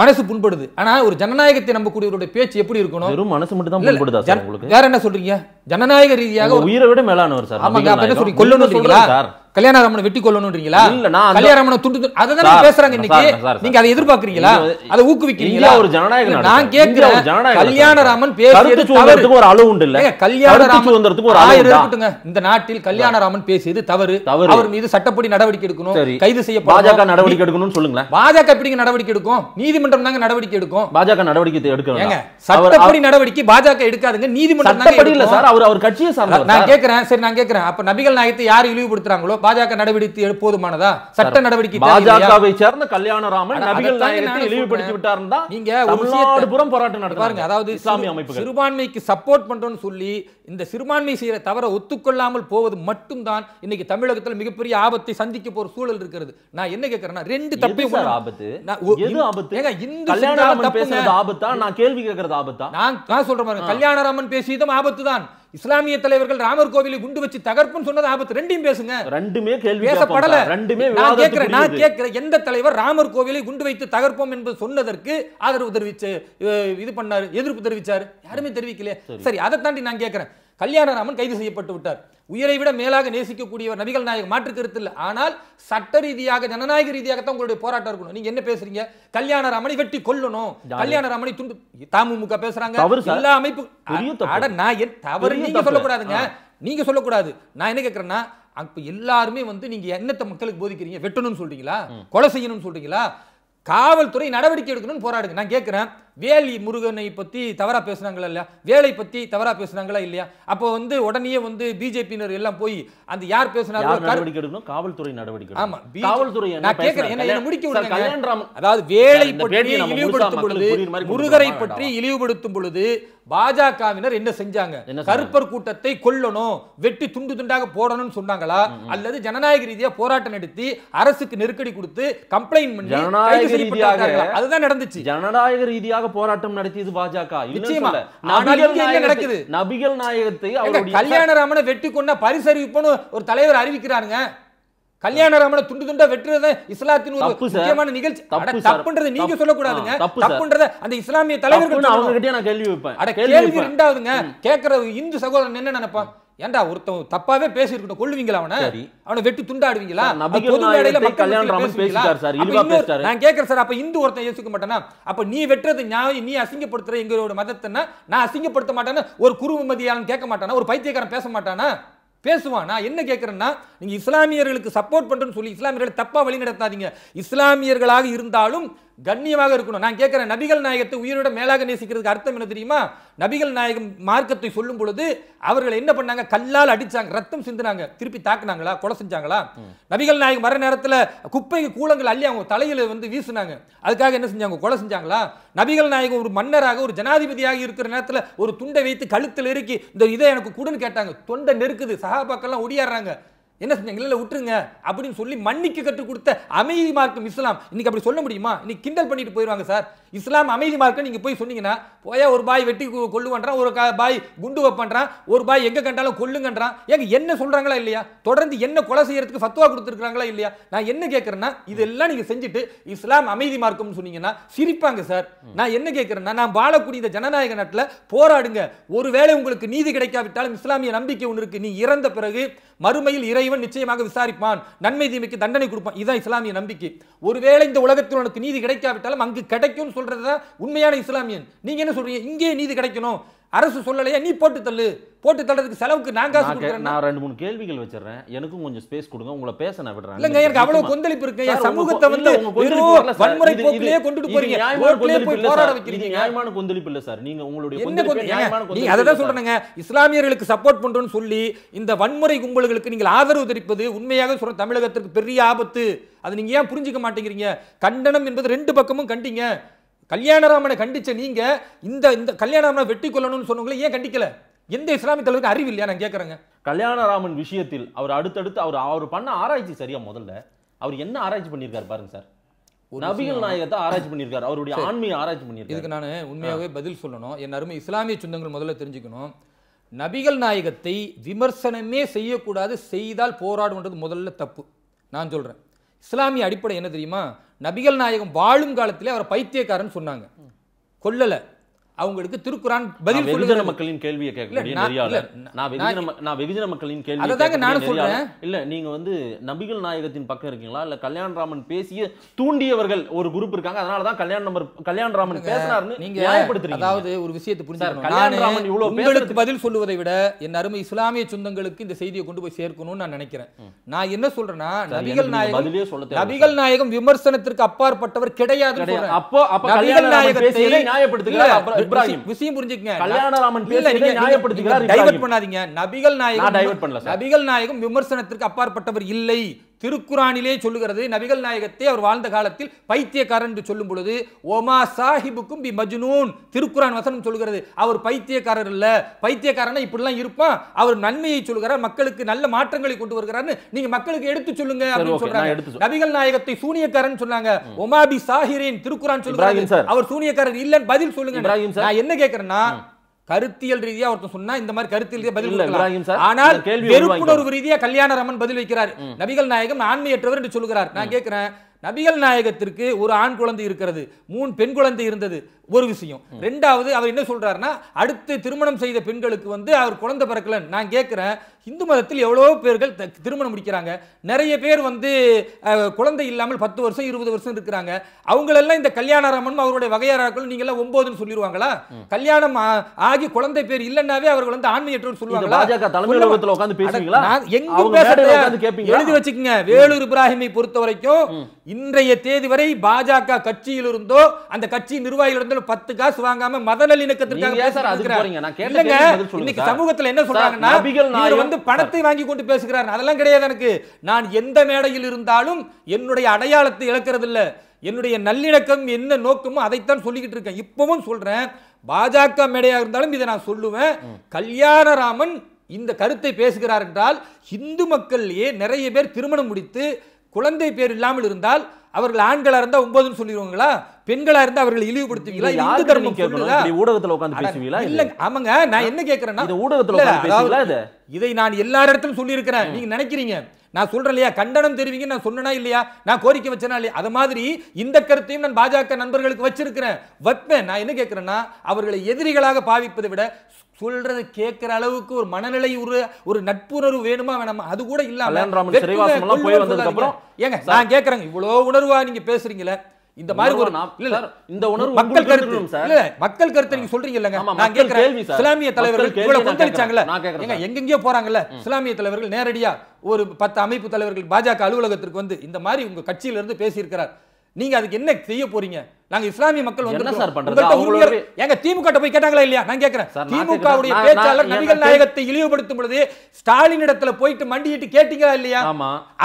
மனசு புண்படுது ஆனா ஒரு ஜனநாயகத்தை நம்பக்கூடியவருடைய பேச்சு எப்படி இருக்கணும் மனசு மட்டும் தான் புண்படுதா சார் உங்களுக்கு வேற என்ன சொல்றீங்க ஜனநாயக ரீதியாக உயிரை விட மேலானவர் சார் என்ன சொல்றீங்க கொல்லணும் சார் கல்யாணராமனை வெட்டி கொள்ளணும்ன்றீங்களா இல்ல நான் கல்யாணராமனை துண்டு துண்டு அதை தான் பேசுறாங்க இன்னைக்கு நீங்க அதை எதிர்பார்க்கறீங்களா அதை ஊக்குவிக்கிறீங்களா ஒரு ஜனநாயகம் நான் கேட்கிறேன் கல்யாணராமன் பேசியது தவறுக்கு ஒரு அளவு உண்டு இல்ல கல்யாணராமன் சுதந்திரத்துக்கு ஒரு அளவு இருக்குங்க இந்த நாட்டில் கல்யாணராமன் பேசியது தவறு அவர் மீது சட்டப்படி நடவடிக்கை எடுக்கணும் கைது செய்ய பாஜக நடவடிக்கை எடுக்கணும்னு சொல்லுங்களேன் பாஜக எப்படிங்க நடவடிக்கை எடுக்கும் நீதிமன்றம் தாங்க நடவடிக்கை எடுக்கும் பாஜக நடவடிக்கை எடுக்கணும் சட்டப்படி நடவடிக்கை பாஜக எடுக்காதுங்க நீதிமன்றம் தாங்க இல்ல சார் அவர் அவர் கட்சியை சார் நான் கேக்குறேன் சரி நான் கேக்குறேன் அப்ப நபிகள் நாயகத்தை யார் இழிவுபடுத்துறாங்களோ பாஜக நடவடிக்கை போதுமானதா சட்ட நடவடிக்கை பாஜகவை சேர்ந்த கல்யாணராமன் நபிகள் நாயகத்தை இழிவுபடுத்தி நீங்க போராட்டம் அதாவது இஸ்லாமிய அமைப்பு சிறுபான்மைக்கு சப்போர்ட் பண்றோம்னு சொல்லி இந்த சிறுபான்மை செய்யற தவற ஒத்துக்கொள்ளாமல் போவது மட்டும்தான் இன்னைக்கு தமிழகத்தில் மிகப்பெரிய ஆபத்தை சந்திக்க போற சூழல் இருக்கிறது நான் என்ன கேக்குறேன்னா ரெண்டு தப்பை ஆபத்து எது ஆபத்து ஏங்க இந்த கல்யாணராமன் பேசுறது ஆபத்தா நான் கேள்வி கேட்கறது ஆபத்தா நான் நான் சொல்றேன் பாருங்க கல்யாணராமன் பேசியதும் ஆபத்து தான் இஸ்லாமிய தலைவர்கள் ராமர் கோவிலை குண்டு வச்சு தகர்ப்புன்னு சொன்னது ஆபத்து ரெண்டையும் பேசுங்க ரெண்டுமே கேள்வி பேசப்படல ரெண்டுமே நான் கேட்கிறேன் நான் கேட்கிறேன் எந்த தலைவர் ராமர் கோவிலை குண்டு வைத்து தகர்ப்போம் என்பது சொன்னதற்கு ஆதரவு தெரிவிச்சு இது பண்ணாரு எதிர்ப்பு தெரிவிச்சாரு யாருமே தெரிவிக்கலையே சரி அதை தாண்டி நான் கேட்கிறேன் கல்யாணராமன் கைது செய்யப்பட்டு விட்டார் உயிரை விட மேலாக நேசிக்கக்கூடியவர் நபிகள் நாயகம் மாற்று கருத்து இல்லை ஆனால் சட்ட ரீதியாக ஜனநாயக ரீதியாகத்தான் உங்களுடைய போராட்டம் இருக்கணும் நீங்க என்ன பேசுறீங்க கல்யாண ரமணி வெட்டி கொல்லணும் கல்யாண ரமணி துண்டு தமுக பேசுறாங்க எல்லா அமைப்பு அட நான் என் தவறு நீங்க சொல்லக்கூடாதுங்க நீங்க சொல்லக்கூடாது நான் என்ன கேட்கறேன்னா அப்ப எல்லாருமே வந்து நீங்க என்னத்தை மக்களுக்கு போதிக்கிறீங்க வெட்டணும்னு சொல்றீங்களா கொலை செய்யணும்னு சொல்றீங்களா காவல்துறை நடவடிக்கை எடுக்கணும்னு போராடுங்க நான் கேட்கிறேன் வேலி முருகனை பற்றி தவறாக பேசுனாங்களா இல்லையா வேலை பற்றி தவறாக பேசுனாங்களா இல்லையா அப்போ வந்து உடனே வந்து பிஜேபியினர் எல்லாம் போய் அந்த யார் பேசுனாங்களோ நடவடிக்கை எடுக்கணும் காவல்துறை நடவடிக்கை ஆமா காவல்துறை நான் கேட்கறேன் முடிக்க விடுங்க அதாவது வேலை பற்றி இழிவுபடுத்தும் பொழுது முருகரை பற்றி இழிவுபடுத்தும் பொழுது பாஜகவினர் என்ன செஞ்சாங்க கருப்பர் கூட்டத்தை கொல்லணும் வெட்டி துண்டு துண்டாக போடணும்னு சொன்னாங்களா அல்லது ஜனநாயக ரீதியா போராட்டம் நடத்தி அரசுக்கு நெருக்கடி கொடுத்து கம்ப்ளைண்ட் பண்ணி அதுதான் நடந்துச்சு ஜனநாயக ரீதியாக போராட்டம் நடத்தியது பாஜக நபிகள் நாயகத்தை வெட்டி கொண்ட பரிசறிவிப்புன்னு ஒரு தலைவர் அறிவிக்கிறாருங்க கல்யாணராமனை துண்டு துண்டா வெட்டுறது இஸ்லாத்தின் ஒரு முக்கியமான நிகழ்ச்சி தப்புன்றது நீங்க சொல்லக்கூடாதுங்க தப்புன்றத அந்த இஸ்லாமிய தலைவர்கள் அவங்க கிட்டே நான் கேள்வி வைப்பேன் கேள்வி ரெண்டாவதுங்க கேட்கற இந்து சகோதரன் என்ன நினைப்பான் ஏன்டா ஒருத்தன் தப்பாவே பேசிருக்கட்டும் கொள்ளுவீங்களா அவனை அவனை வெட்டி துண்டாடுவீங்களா பொது மேடையில நான் கேக்குறேன் சார் அப்ப இந்து ஒருத்தன் யோசிக்க மாட்டேன்னா அப்ப நீ வெட்டுறது நியாயம் நீ அசிங்கப்படுத்துற எங்களோட மதத்தைன்னா நான் அசிங்கப்படுத்த மாட்டேன்னா ஒரு குருமதியாளன் கேட்க மாட்டானா ஒரு பைத்தியக்காரன் பேச மாட்டானா பேசுவான் நான் என்ன கேட்குறேன்னா நீங்கள் இஸ்லாமியர்களுக்கு சப்போர்ட் பண்ணுறேன்னு சொல்லி இஸ்லாமியர்களை தப்பாக வழி நடத்தாதீங்க இஸ்லாமியர்களாக இருந்தாலும் கண்ணியமாக இருக்கணும் நான் கேட்குறேன் நபிகள் நாயகத்தை உயிரோட மேலாக நேசிக்கிறதுக்கு அர்த்தம் என்ன தெரியுமா நபிகள் நாயகம் மார்க்கத்தை சொல்லும் பொழுது அவர்கள் என்ன பண்ணாங்க கல்லால் அடித்தாங்க ரத்தம் சிந்தினாங்க திருப்பி தாக்குனாங்களா கொலை செஞ்சாங்களா நபிகள் நாயகம் வர நேரத்தில் குப்பை கூலங்கள் அள்ளி அவங்க தலையில் வந்து வீசினாங்க அதுக்காக என்ன செஞ்சாங்க கொலை செஞ்சாங்களா நபிகள் நாயகம் ஒரு மன்னராக ஒரு ஜனாதிபதியாக இருக்கிற நேரத்தில் ஒரு துண்டை வைத்து கழுத்தில் இறுக்கி இந்த இதை எனக்கு கூடன்னு கேட்டாங்க தொண்டை நெருக்குது சகாபாக்கெல்லாம் ஒடியாடுறாங்க என்ன செஞ்சாங்க இல்லை விட்டுருங்க அப்படின்னு சொல்லி மன்னிக்கு கற்றுக் கொடுத்த அமைதி மார்க்கம் இஸ்லாம் இன்னைக்கு அப்படி சொல்ல முடியுமா இன்னைக்கு கிண்டல் பண்ணிட்டு போயிடுவாங்க சார் இஸ்லாம் அமைதி மார்க்கம் நீங்கள் போய் சொன்னீங்கன்னா போயா ஒரு பாய் வெட்டி கொள்ளுவன்றான் ஒரு பாய் குண்டு வைப்பன்றான் ஒரு பாய் எங்கே கண்டாலும் கொல்லுங்கன்றான் ஏங்க என்ன சொல்கிறாங்களா இல்லையா தொடர்ந்து என்ன கொலை செய்யறதுக்கு ஃபத்துவா கொடுத்துருக்காங்களா இல்லையா நான் என்ன கேட்குறேன்னா இதெல்லாம் நீங்கள் செஞ்சுட்டு இஸ்லாம் அமைதி மார்க்கம்னு சொன்னீங்கன்னா சிரிப்பாங்க சார் நான் என்ன கேட்குறேன்னா நான் வாழக்கூடிய இந்த ஜனநாயக நாட்டில் போராடுங்க ஒருவேளை உங்களுக்கு நீதி கிடைக்காவிட்டாலும் இஸ்லாமிய நம்பிக்கை ஒன்று இருக்கு நீ இறந்த பிறகு மறுமையில் இறைவன் நிச்சயமாக விசாரிப்பான் நன்மை தீமைக்கு தண்டனை கொடுப்பான் இதுதான் இஸ்லாமிய நம்பிக்கை ஒருவேளை இந்த உலகத்தில் உனக்கு நீதி கிடைக்காவிட்டாலும் அங்கு கிடைக்கும் சொல்றது தான் உண்மையான இஸ்லாமியன் நீங்க என்ன சொல்றீங்க இங்கே நீதி கிடைக்கணும் அரசு சொல்லலையா நீ போட்டு தள்ளு போட்டு தள்ளுறதுக்கு செலவுக்கு நான் காசு கொடுக்குறேன் நான் ரெண்டு மூணு கேள்விகள் வச்சிடுறேன் எனக்கும் கொஞ்சம் ஸ்பேஸ் கொடுங்க உங்களை பேச நான் விடுறேன் இல்லங்க எனக்கு அவ்வளவு கொந்தளிப்பு இருக்கு என் சமூகத்தை வந்து வன்முறை போக்கிலேயே கொண்டுட்டு போறீங்க ரோட்லயே போய் போராட வைக்கிறீங்க நியாயமான கொந்தளிப்பு இல்ல சார் நீங்க உங்களுடைய என்ன அதை தான் சொல்றேங்க இஸ்லாமியர்களுக்கு சப்போர்ட் பண்றோம்னு சொல்லி இந்த வன்முறை கும்பல்களுக்கு நீங்கள் ஆதரவு தெரிவிப்பது உண்மையாக சொல்ற தமிழகத்திற்கு பெரிய ஆபத்து அது நீங்க ஏன் புரிஞ்சுக்க மாட்டேங்கிறீங்க கண்டனம் என்பது ரெண்டு பக்கமும் கண்டிங்க கல்யாணராமனை கண்டிச்ச நீங்க இந்த இந்த கல்யாணராமனை வெட்டி கொள்ளணும்னு சொன்னவங்களே ஏன் கண்டிக்கல எந்த இஸ்லாமிய தலைவருக்கு அறிவு இல்லையா நான் கேட்குறேங்க கல்யாணராமன் விஷயத்தில் அவர் அடுத்தடுத்து அவர் அவர் பண்ண ஆராய்ச்சி சரியா முதல்ல அவர் என்ன ஆராய்ச்சி பண்ணியிருக்காரு பாருங்க சார் நபிகள் நாயகத்தை ஆராய்ச்சி பண்ணியிருக்காரு அவருடைய ஆன்மீக ஆராய்ச்சி பண்ணியிருக்காரு இதுக்கு நான் உண்மையாகவே பதில் சொல்லணும் என் அருமை இஸ்லாமிய சொந்தங்கள் முதல்ல தெரிஞ்சுக்கணும் நபிகள் நாயகத்தை விமர்சனமே செய்யக்கூடாது செய்தால் போராடுன்றது முதல்ல தப்பு நான் சொல்கிறேன் இஸ்லாமிய அடிப்படை என்ன தெரியுமா நபிகள் நாயகம் வாழும் காலத்திலே அவரை பைத்தியக்காரன் சொன்னாங்க கொல்லலை அவங்களுக்கு திருக்குறான் பதில் வெகுஜன மக்களின் கேள்வியை நான் வெகுஜன நான் வெகுஜன மக்களின் கேள்வி நான் சொல்றேன் இல்ல நீங்க வந்து நபிகள் நாயகத்தின் பக்கம் இருக்கீங்களா இல்ல ராமன் பேசிய தூண்டியவர்கள் ஒரு குரூப் இருக்காங்க அதனால தான் கல்யாண நம்பர் பேசினார்னு நீங்க நியாயப்படுத்துறீங்க அதாவது ஒரு விஷயத்தை புரிஞ்சாரு கல்யாணராமன் இவ்வளவு உங்களுக்கு பதில் சொல்லுவதை விட என் அருமை இஸ்லாமிய சொந்தங்களுக்கு இந்த செய்தியை கொண்டு போய் சேர்க்கணும்னு நான் நினைக்கிறேன் நான் என்ன சொல்றேன்னா நபிகள் நாயகம் நபிகள் நாயகம் விமர்சனத்திற்கு அப்பாற்பட்டவர் கிடையாது அப்போ அப்ப நபிகள் நாயகத்தை நியாயப்படுத்துங்க இப்ராஹிம் விஷயம் புரிஞ்சுக்கங்க கல்யாணராமன் இல்ல நீங்க டைவர்ட் பண்ணாதீங்க நபிகள் நாயகம் நபிகள் நாயகம் விமர்சனத்திற்கு அப்பாற்பட்டவர் இல்லை திருக்குறானிலே சொல்லுகிறது நபிகள் நாயகத்தை அவர் வாழ்ந்த காலத்தில் பைத்தியக்காரன் என்று சொல்லும் பொழுது ஒமா சாஹிபுக்கும் பி மஜ்னூன் திருக்குறான் வசனம் சொல்கிறது அவர் பைத்தியக்காரர் இல்ல பைத்தியக்காரனை இப்படிலாம் இருப்பான் அவர் நன்மையை சொல்கிறார் மக்களுக்கு நல்ல மாற்றங்களை கொண்டு வருகிறார்னு நீங்க மக்களுக்கு எடுத்து சொல்லுங்க அப்படின்னு சொல்றாங்க நபிகள் நாயகத்தை சூனியக்காரன் சொன்னாங்க ஒமா பி சாஹிரின் திருக்குறான் சொல்லுகிறார் அவர் சூனியக்காரர் இல்லைன்னு பதில் சொல்லுங்க நான் என்ன கேட்கறேன்னா கருத்தியல் ரீதியா ஒருத்தர் சொன்னா இந்த மாதிரி கருத்தியல் ரீதியா பதில் கொடுக்கலாம் ஆனால் வெறுப்புணர்வு ரீதியா கல்யாண ரமன் பதில் வைக்கிறார் நபிகள் நாயகம் ஆண்மையற்றவர் என்று சொல்கிறார் நான் கேட்கிறேன் நபிகள் நாயகத்திற்கு ஒரு ஆண் குழந்தை இருக்கிறது மூணு பெண் குழந்தை இருந்தது ஒரு விஷயம் ரெண்டாவது அவர் என்ன சொல்றாருன்னா அடுத்து திருமணம் செய்த பெண்களுக்கு வந்து அவர் குழந்தை பிறக்கல நான் கேட்குறேன் இந்து மதத்தில் எவ்வளோ பேர்கள் திருமணம் முடிக்கிறாங்க நிறைய பேர் வந்து குழந்தை இல்லாமல் பத்து வருஷம் இருபது வருஷம் இருக்கிறாங்க அவங்களெல்லாம் இந்த கல்யாணராமனும் அவருடைய வகையாராக்களும் எல்லாம் ஒன்பதுன்னு சொல்லிடுவாங்களா கல்யாணம் ஆகி குழந்தை பேர் இல்லைன்னாவே அவர்கள் வந்து ஆண்மையற்றோர் சொல்லுவாங்களா எழுதி வச்சுக்கோங்க வேலூர் இப்ராஹிமை பொறுத்த வரைக்கும் இன்றைய தேதி வரை பாஜக கட்சியிலிருந்தோ அந்த கட்சி நிர்வாகிகள் பத்து காசு வாங்காம மத இன்னைக்கு என்ன வந்து பணத்தை வாங்கி கொண்டு பேசுகிறார் அதெல்லாம் கிடையாது எனக்கு நான் எந்த மேடையில் இருந்தாலும் என்னுடைய அடையாளத்தை இழக்கிறது என்னுடைய நல்லிணக்கம் என்ன நோக்கமோ அதைத்தான் சொல்லிக்கிட்டு இருக்கேன் இப்பவும் சொல்றேன் பாஜக மேடையாக இருந்தாலும் இதை நான் சொல்லுவேன் கல்யாணராமன் இந்த கருத்தை பேசுகிறார் என்றால் இந்து மக்கள் நிறைய பேர் திருமணம் முடித்து குழந்தை பேர் இல்லாமல் இருந்தால் அவர்கள் ஆண்களா இருந்தா ஒன்பதுன்னு சொல்லிடுவாங்களா பெண்களா இருந்தா அவர்களை இழிவுபடுத்துவீங்களா இந்து தர்மம் கேட்கணுங்களா ஊடகத்துல உட்காந்து பேசுவீங்களா இல்ல ஆமாங்க நான் என்ன கேக்குறேன்னா ஊடகத்துல இதை நான் எல்லாரிடத்திலும் சொல்லியிருக்கிறேன் நீங்க நினைக்கிறீங்க நான் சொல்றேன் இல்லையா கண்டனம் தெரிவிங்க நான் சொன்னனா இல்லையா நான் கோரிக்கை வச்சேனா இல்லையா அது மாதிரி இந்த கருத்தையும் நான் பாஜக நண்பர்களுக்கு வச்சிருக்கிறேன் வைப்பேன் நான் என்ன கேட்கறேன்னா அவர்களை எதிரிகளாக பாவிப்பதை விட சொல்றது கேட்கிற அளவுக்கு ஒரு மனநிலை ஒரு ஒரு நட்புணர்வு வேணுமா வேணாமா அது கூட இல்லாம போய் ஏங்க நான் கேட்கறேங்க இவ்வளவு உணர்வா நீங்க பேசுறீங்களே இந்த மாதிரி ஒரு இல்ல இந்த உணர்வு மக்கள் கருத்து இல்ல மக்கள் கருத்து நீங்க சொல்றீங்க இல்லங்க நான் கேக்குறேன் இஸ்லாமிய தலைவர்கள் இவ்வளவு கொந்தளிச்சாங்கல்ல எங்க எங்கெங்கயோ போறாங்கல்ல இஸ்லாமிய தலைவர்கள் நேரடியா ஒரு பத்து அமைப்பு தலைவர்கள் பாஜக அலுவலகத்திற்கு வந்து இந்த மாதிரி உங்க கட்சியில இருந்து பேசியிருக்கிறார் நீங்க அதுக்கு என்ன செய்ய போறீங்க நாங்க இஸ்லாமிய மக்கள் வந்து சார் பண்றது எங்க திமுக போய் கேட்டாங்களா இல்லையா நான் கேட்கிறேன் திமுகவுடைய பேச்சாளர் நபிகள் நாயகத்தை இழிவுபடுத்தும் பொழுது ஸ்டாலின் இடத்துல போயிட்டு மண்டியிட்டு கேட்டீங்களா இல்லையா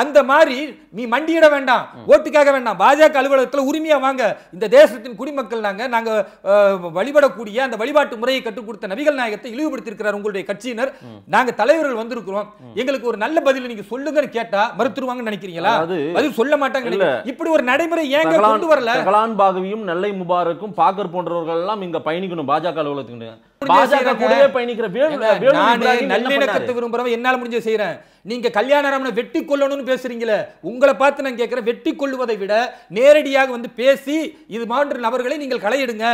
அந்த மாதிரி நீ மண்டியிட வேண்டாம் ஓட்டுக்காக வேண்டாம் பாஜக அலுவலகத்துல உரிமையா வாங்க இந்த தேசத்தின் குடிமக்கள் நாங்க நாங்க வழிபடக்கூடிய அந்த வழிபாட்டு முறையை கற்றுக் கொடுத்த நபிகள் நாயகத்தை இழிவுபடுத்திருக்கிறார் உங்களுடைய கட்சியினர் நாங்க தலைவர்கள் வந்திருக்கிறோம் எங்களுக்கு ஒரு நல்ல பதில் நீங்க சொல்லுங்கன்னு கேட்டா மறுத்துருவாங்கன்னு நினைக்கிறீங்களா பதில் சொல்ல மாட்டாங்க இப்படி ஒரு நடைமுறை ஏங்க கொண்டு வரல மோடியும் நெல்லை முபாரக்கும் பாக்கர் போன்றவர்கள் எல்லாம் இங்க பயணிக்கணும் பாஜக அலுவலகத்துக்கு பாஜக கூடவே பயணிக்கிற நல்லிணக்கத்துக்கு விரும்புறவன் என்னால் முடிஞ்ச செய்யறேன் நீங்க கல்யாணராமனை வெட்டி கொள்ளணும்னு பேசுறீங்களே உங்களை பார்த்து நான் கேட்கிறேன் வெட்டி கொள்வதை விட நேரடியாக வந்து பேசி இது மான்ற நபர்களை நீங்கள் களையிடுங்க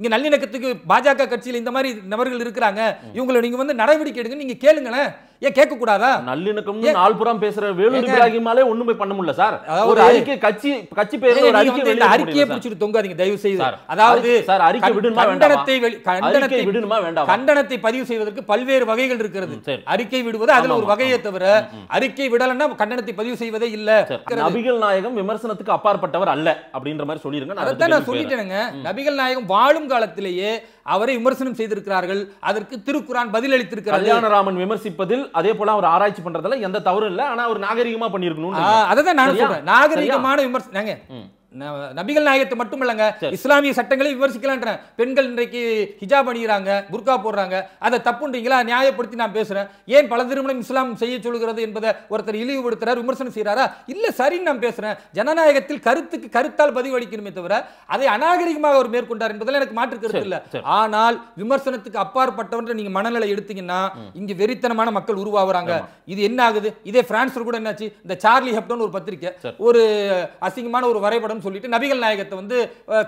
இங்க நல்லிணக்கத்துக்கு பாஜக கட்சியில் இந்த மாதிரி நபர்கள் இருக்கிறாங்க இவங்களை நீங்க வந்து நடவடிக்கை எடுங்க நீங்க கேளுங்களேன் ஏன் கேட்க கூடாதா நல்லிணக்கம் நாள் புறம் பேசுற வேலூர் இப்ராஹிமாலே ஒண்ணுமே பண்ண முடியல சார் ஒரு அறிக்கை கட்சி கட்சி பேர் ஒரு அறிக்கை இந்த அறிக்கையை பிடிச்சிட்டு தொங்காதீங்க தயவு செய்து அதாவது சார் அறிக்கை விடுமா கண்டனத்தை கண்டனத்தை விடணுமா வேண்டாம் கண்டனத்தை பதிவு செய்வதற்கு பல்வேறு வகைகள் இருக்கிறது அறிக்கை விடுவது அதுல ஒரு வகையை தவிர அறிக்கை விடலன்னா கண்டனத்தை பதிவு செய்வதே இல்ல நபிகள் நாயகம் விமர்சனத்துக்கு அப்பாற்பட்டவர் அல்ல அப்படின்ற மாதிரி சொல்லிருங்க நான் சொல்லிட்டேனுங்க நபிகள் நாயகம் வாழும் காலத்திலேயே அவரை விமர்சனம் செய்திருக்கிறார்கள் அதற்கு திருக்குறான் பதிலளித்திருக்கிறார் கல்யாணராமன் விமர்சிப்பதில் அதே போல அவர் ஆராய்ச்சி பண்றதுல எந்த தவறும் இல்லை ஆனா அவர் நாகரிகமா பண்ணிருக்கணும் அதான் நான் சொல்றேன் நாகரிகமான விமர்சனம் நபிகள் நாயகத்தை மட்டும் இல்லைங்க இஸ்லாமிய சட்டங்களை விமர்சிக்கலாம் பெண்கள் இன்றைக்கு ஹிஜாப் அணிகிறாங்க புர்கா போடுறாங்க அதை தப்புன்றீங்களா நியாயப்படுத்தி நான் பேசுறேன் ஏன் பல திருமணம் இஸ்லாம் செய்ய சொல்கிறது என்பதை ஒருத்தர் இழிவுபடுத்துறாரு விமர்சனம் செய்கிறாரா இல்லை சரின்னு நான் பேசுறேன் ஜனநாயகத்தில் கருத்துக்கு கருத்தால் பதிவளிக்கணுமே தவிர அதை அநாகரிகமாக அவர் மேற்கொண்டார் என்பதில் எனக்கு மாற்று கருத்து இல்லை ஆனால் விமர்சனத்துக்கு அப்பாற்பட்டவன் நீங்க மனநிலை எடுத்தீங்கன்னா இங்கு வெறித்தனமான மக்கள் உருவாகுறாங்க இது என்ன ஆகுது இதே பிரான்ஸ் கூட என்னாச்சு இந்த சார்லி ஹெப்டோன் ஒரு பத்திரிக்கை ஒரு அசிங்கமான ஒரு வரைபடம் சொல்லிட்டு நபிகள் நாயகத்தை வந்து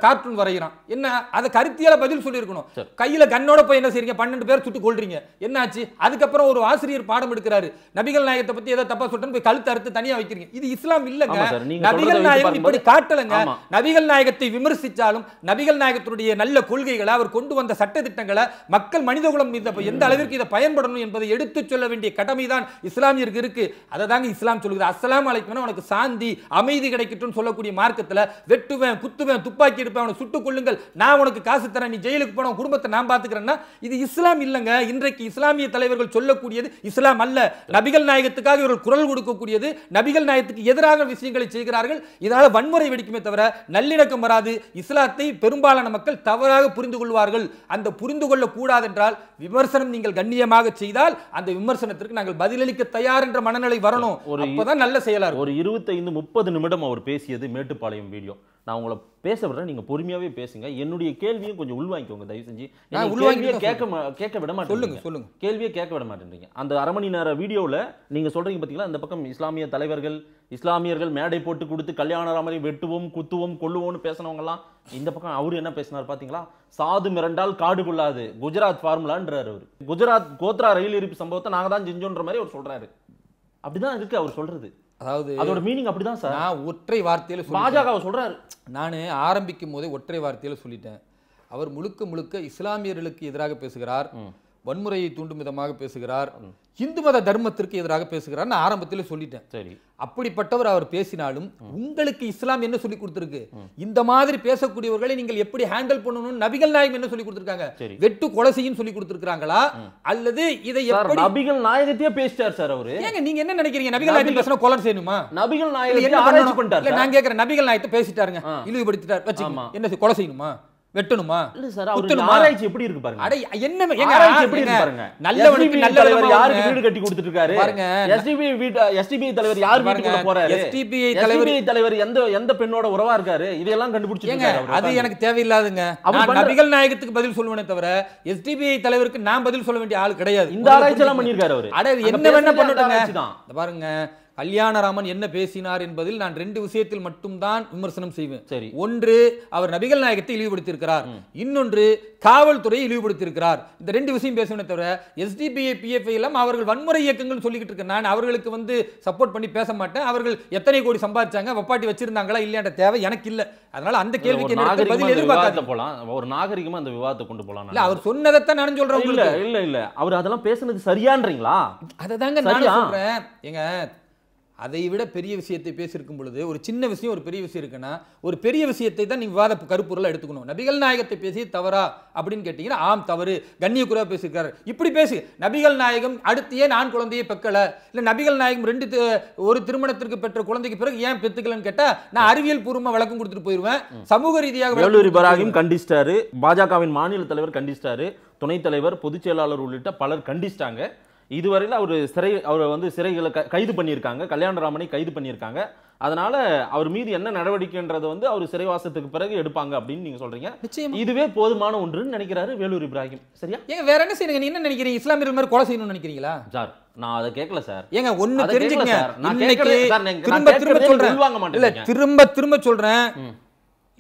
கார்ட்டூன் வரைகிறான் என்ன அதை கருத்தியால பதில் சொல்லியிருக்கணும் கையில கண்ணோட போய் என்ன செய்றீங்க பன்னெண்டு பேர் சுட்டு கொள்றீங்க என்னாச்சு அதுக்கப்புறம் ஒரு ஆசிரியர் பாடம் எடுக்கிறாரு நபிகள் நாயகத்தை பத்தி ஏதோ தப்பா சொல்றேன்னு போய் கழுத்து அறுத்து தனியா வைக்கிறீங்க இது இஸ்லாம் இல்லைங்க நபிகள் நாயகம் இப்படி காட்டலங்க நபிகள் நாயகத்தை விமர்சிச்சாலும் நபிகள் நாயகத்துடைய நல்ல கொள்கைகளை அவர் கொண்டு வந்த சட்ட திட்டங்களை மக்கள் மனிதகுலம் எந்த அளவிற்கு இதை பயன்படணும் என்பதை எடுத்து சொல்ல வேண்டிய கடமை தான் இஸ்லாமியருக்கு இருக்கு அதை தாங்க இஸ்லாம் சொல்லுகிறது அஸ்லாம் அழைக்கணும் உனக்கு சாந்தி அமைதி கிடைக்கட்டும் சொல்லக்கூடிய மார்க்கத்தில் மேலே வெட்டுவேன் குத்துவேன் துப்பாக்கி எடுப்பேன் அவனை சுட்டுக் கொள்ளுங்கள் நான் உனக்கு காசு தரேன் நீ ஜெயிலுக்கு போன குடும்பத்தை நான் பார்த்துக்கிறேன்னா இது இஸ்லாம் இல்லைங்க இன்றைக்கு இஸ்லாமிய தலைவர்கள் சொல்லக்கூடியது இஸ்லாம் அல்ல நபிகள் நாயகத்துக்காக இவர்கள் குரல் கொடுக்கக்கூடியது நபிகள் நாயகத்துக்கு எதிராக விஷயங்களை செய்கிறார்கள் இதனால் வன்முறை வெடிக்குமே தவிர நல்லிணக்கம் வராது இஸ்லாத்தை பெரும்பாலான மக்கள் தவறாக புரிந்து கொள்வார்கள் அந்த புரிந்து கொள்ளக்கூடாது என்றால் விமர்சனம் நீங்கள் கண்ணியமாக செய்தால் அந்த விமர்சனத்திற்கு நாங்கள் பதிலளிக்க தயார் என்ற மனநிலை வரணும் ஒரு நல்ல செயலாளர் ஒரு இருபத்தைந்து முப்பது நிமிடம் அவர் பேசியது மேட்டுப்பாளையம் என் வீடியோ நான் உங்களை பேச விடுறேன் நீங்க பொறுமையாவே பேசுங்க என்னுடைய கேள்வியும் கொஞ்சம் உள்வாங்கிக்கோங்க தயவு செஞ்சு கேட்க விட மாட்டேன் சொல்லுங்க கேள்வியை கேட்க விட மாட்டேன்றீங்க அந்த அரை மணி நேர வீடியோவில் நீங்க சொல்றீங்க பார்த்தீங்களா இந்த பக்கம் இஸ்லாமிய தலைவர்கள் இஸ்லாமியர்கள் மேடை போட்டு கொடுத்து கல்யாண ராமரை வெட்டுவோம் குத்துவோம் கொள்ளுவோம்னு பேசினவங்கலாம் இந்த பக்கம் அவர் என்ன பேசினார் பார்த்தீங்களா சாது மிரண்டால் காடு கொள்ளாது குஜராத் ஃபார்முலான்றார் அவர் குஜராத் கோத்ரா ரயில் இருப்பு சம்பவத்தை நாங்கள் தான் செஞ்சோன்ற மாதிரி அவர் சொல்கிறாரு அப்படிதான் இருக்கு அவர் சொல்றது அதாவது அதோட மீனிங் அப்படிதான் சார் நான் ஒற்றை வார்த்தையில் பாஜக சொல்றாரு நான் ஆரம்பிக்கும் போதே ஒற்றை வார்த்தையில் சொல்லிட்டேன் அவர் முழுக்க முழுக்க இஸ்லாமியர்களுக்கு எதிராக பேசுகிறார் வன்முறையை தூண்டும் விதமாக பேசுகிறார் இந்து மத தர்மத்திற்கு எதிராக பேசுகிறார் ஆரம்பத்தில் சொல்லிட்டேன் சரி அப்படிப்பட்டவர் அவர் பேசினாலும் உங்களுக்கு இஸ்லாம் என்ன சொல்லி கொடுத்துருக்கு இந்த மாதிரி பேசக்கூடியவர்களை நீங்கள் எப்படி ஹேண்டில் பண்ணணும் நபிகள் நாயகம் என்ன சொல்லி கொடுத்துருக்காங்க வெட்டு கொலை சொல்லி கொடுத்துருக்காங்களா அல்லது இதை எப்படி நபிகள் நாயகத்தையே பேசிட்டார் சார் அவரு ஏங்க நீங்க என்ன நினைக்கிறீங்க நபிகள் நாயகம் பேசினா கொலை செய்யணுமா நபிகள் நாயகம் நான் கேட்கிறேன் நபிகள் நாயகத்தை பேசிட்டாருங்க இழிவுபடுத்திட்டார் என்ன கொலை செய்யணுமா வெட்டணுமா இல்ல சார் அவர் ஆராய்ச்சி எப்படி இருக்கு பாருங்க அட என்ன எங்க ஆராய்ச்சி எப்படி இருக்கு பாருங்க நல்லவனுக்கு நல்ல தலைவர் யாருக்கு வீடு கட்டி கொடுத்துட்டு இருக்காரு பாருங்க எஸ்டிபி வீட்டு எஸ்டிபி தலைவர் யார் வீட்டுக்கு போறாரு எஸ்டிபி தலைவர் தலைவர் எந்த எந்த பெண்ணோட உறவா இருக்காரு இதெல்லாம் கண்டுபிடிச்சிருக்காங்க அது எனக்கு தேவையில்லாதுங்க நான் நபிகள் நாயகத்துக்கு பதில் சொல்லுவேனே தவிர எஸ்டிபி தலைவருக்கு நான் பதில் சொல்ல வேண்டிய ஆள் கிடையாது இந்த ஆராய்ச்சி எல்லாம் பண்ணிருக்காரு அவரு அட என்ன வேணா பண்ணட்டுங்க பாருங்க கல்யாணராமன் என்ன பேசினார் என்பதில் நான் ரெண்டு விஷயத்தில் மட்டும்தான் விமர்சனம் செய்வேன் சரி ஒன்று அவர் நபிகள் நாயகத்தை இழிவுபடுத்தியிருக்கிறார் இன்னொன்று காவல்துறையை இழிவுபடுத்தியிருக்கிறார் இந்த ரெண்டு விஷயம் பேசணுமே தவிர எஸ்டிபிஐ பிஎஃப்ஐ எல்லாம் அவர்கள் வன்முறை இயக்கங்கள் சொல்லிக்கிட்டு இருக்க நான் அவர்களுக்கு வந்து சப்போர்ட் பண்ணி பேச மாட்டேன் அவர்கள் எத்தனை கோடி சம்பாதிச்சாங்க வப்பாட்டி வச்சிருந்தாங்களா இல்லையான்ற தேவை எனக்கு இல்லை அதனால அந்த கேள்விக்கு பதில் எதிர்பார்க்காத போலாம் ஒரு நாகரிகமா அந்த விவாதத்தை கொண்டு போலாம் இல்ல அவர் சொன்னதைத்தான் நான் சொல்றேன் இல்ல இல்ல இல்ல அவர் அதெல்லாம் பேசுனது சரியான்றீங்களா அதை தாங்க நான் சொல்றேன் எங்க அதை விட பெரிய விஷயத்தை பேசியிருக்கும் பொழுது ஒரு சின்ன விஷயம் ஒரு பெரிய விஷயம் இருக்குன்னா ஒரு பெரிய விஷயத்தை தான் நீ விவாத கருப்பொருளாக எடுத்துக்கணும் நபிகள் நாயகத்தை பேசி தவறா அப்படின்னு கேட்டிங்கன்னா ஆம் தவறு கண்ணியக்குறையாக பேசியிருக்காரு இப்படி பேசு நபிகள் நாயகம் அடுத்து ஏன் நான் குழந்தையை பெக்கலை இல்லை நபிகள் நாயகம் ரெண்டு ஒரு திருமணத்திற்கு பெற்ற குழந்தைக்கு பிறகு ஏன் பெத்துக்கலன்னு கேட்டால் நான் அறிவியல் பூர்வமாக விளக்கம் கொடுத்துட்டு போயிடுவேன் சமூக ரீதியாக வேலூரி பராகும் கண்டிச்சிட்டாரு பாஜகவின் மாநில தலைவர் கண்டிச்சிட்டாரு துணைத் தலைவர் பொதுச் செயலாளர் உள்ளிட்ட பலர் கண்டிச்சிட்டாங்க இதுவரையில் அவர் சிறை அவரை வந்து சிறைகளை கைது பண்ணியிருக்காங்க கல்யாணராமனை கைது பண்ணியிருக்காங்க அதனால அவர் மீது என்ன நடவடிக்கைன்றது வந்து அவர் சிறைவாசத்துக்கு பிறகு எடுப்பாங்க அப்படின்னு நீங்க சொல்றீங்க நிச்சயம் இதுவே போதுமான ஒன்றுன்னு நினைக்கிறாரு வேலூர் இப்ராஹிம் சரியா ஏங்க வேற என்ன செய்யுங்க நீ என்ன நினைக்கிறீங்க இஸ்லாமியர்கள் மாதிரி கொலை செய்யணும்னு நினைக்கிறீங்களா சார் நான் அதை கேட்கல சார் ஏங்க ஒண்ணு தெரிஞ்சுக்கங்க திரும்ப திரும்ப சொல்கிறேன் திரும்ப திரும்ப சொல்றேன்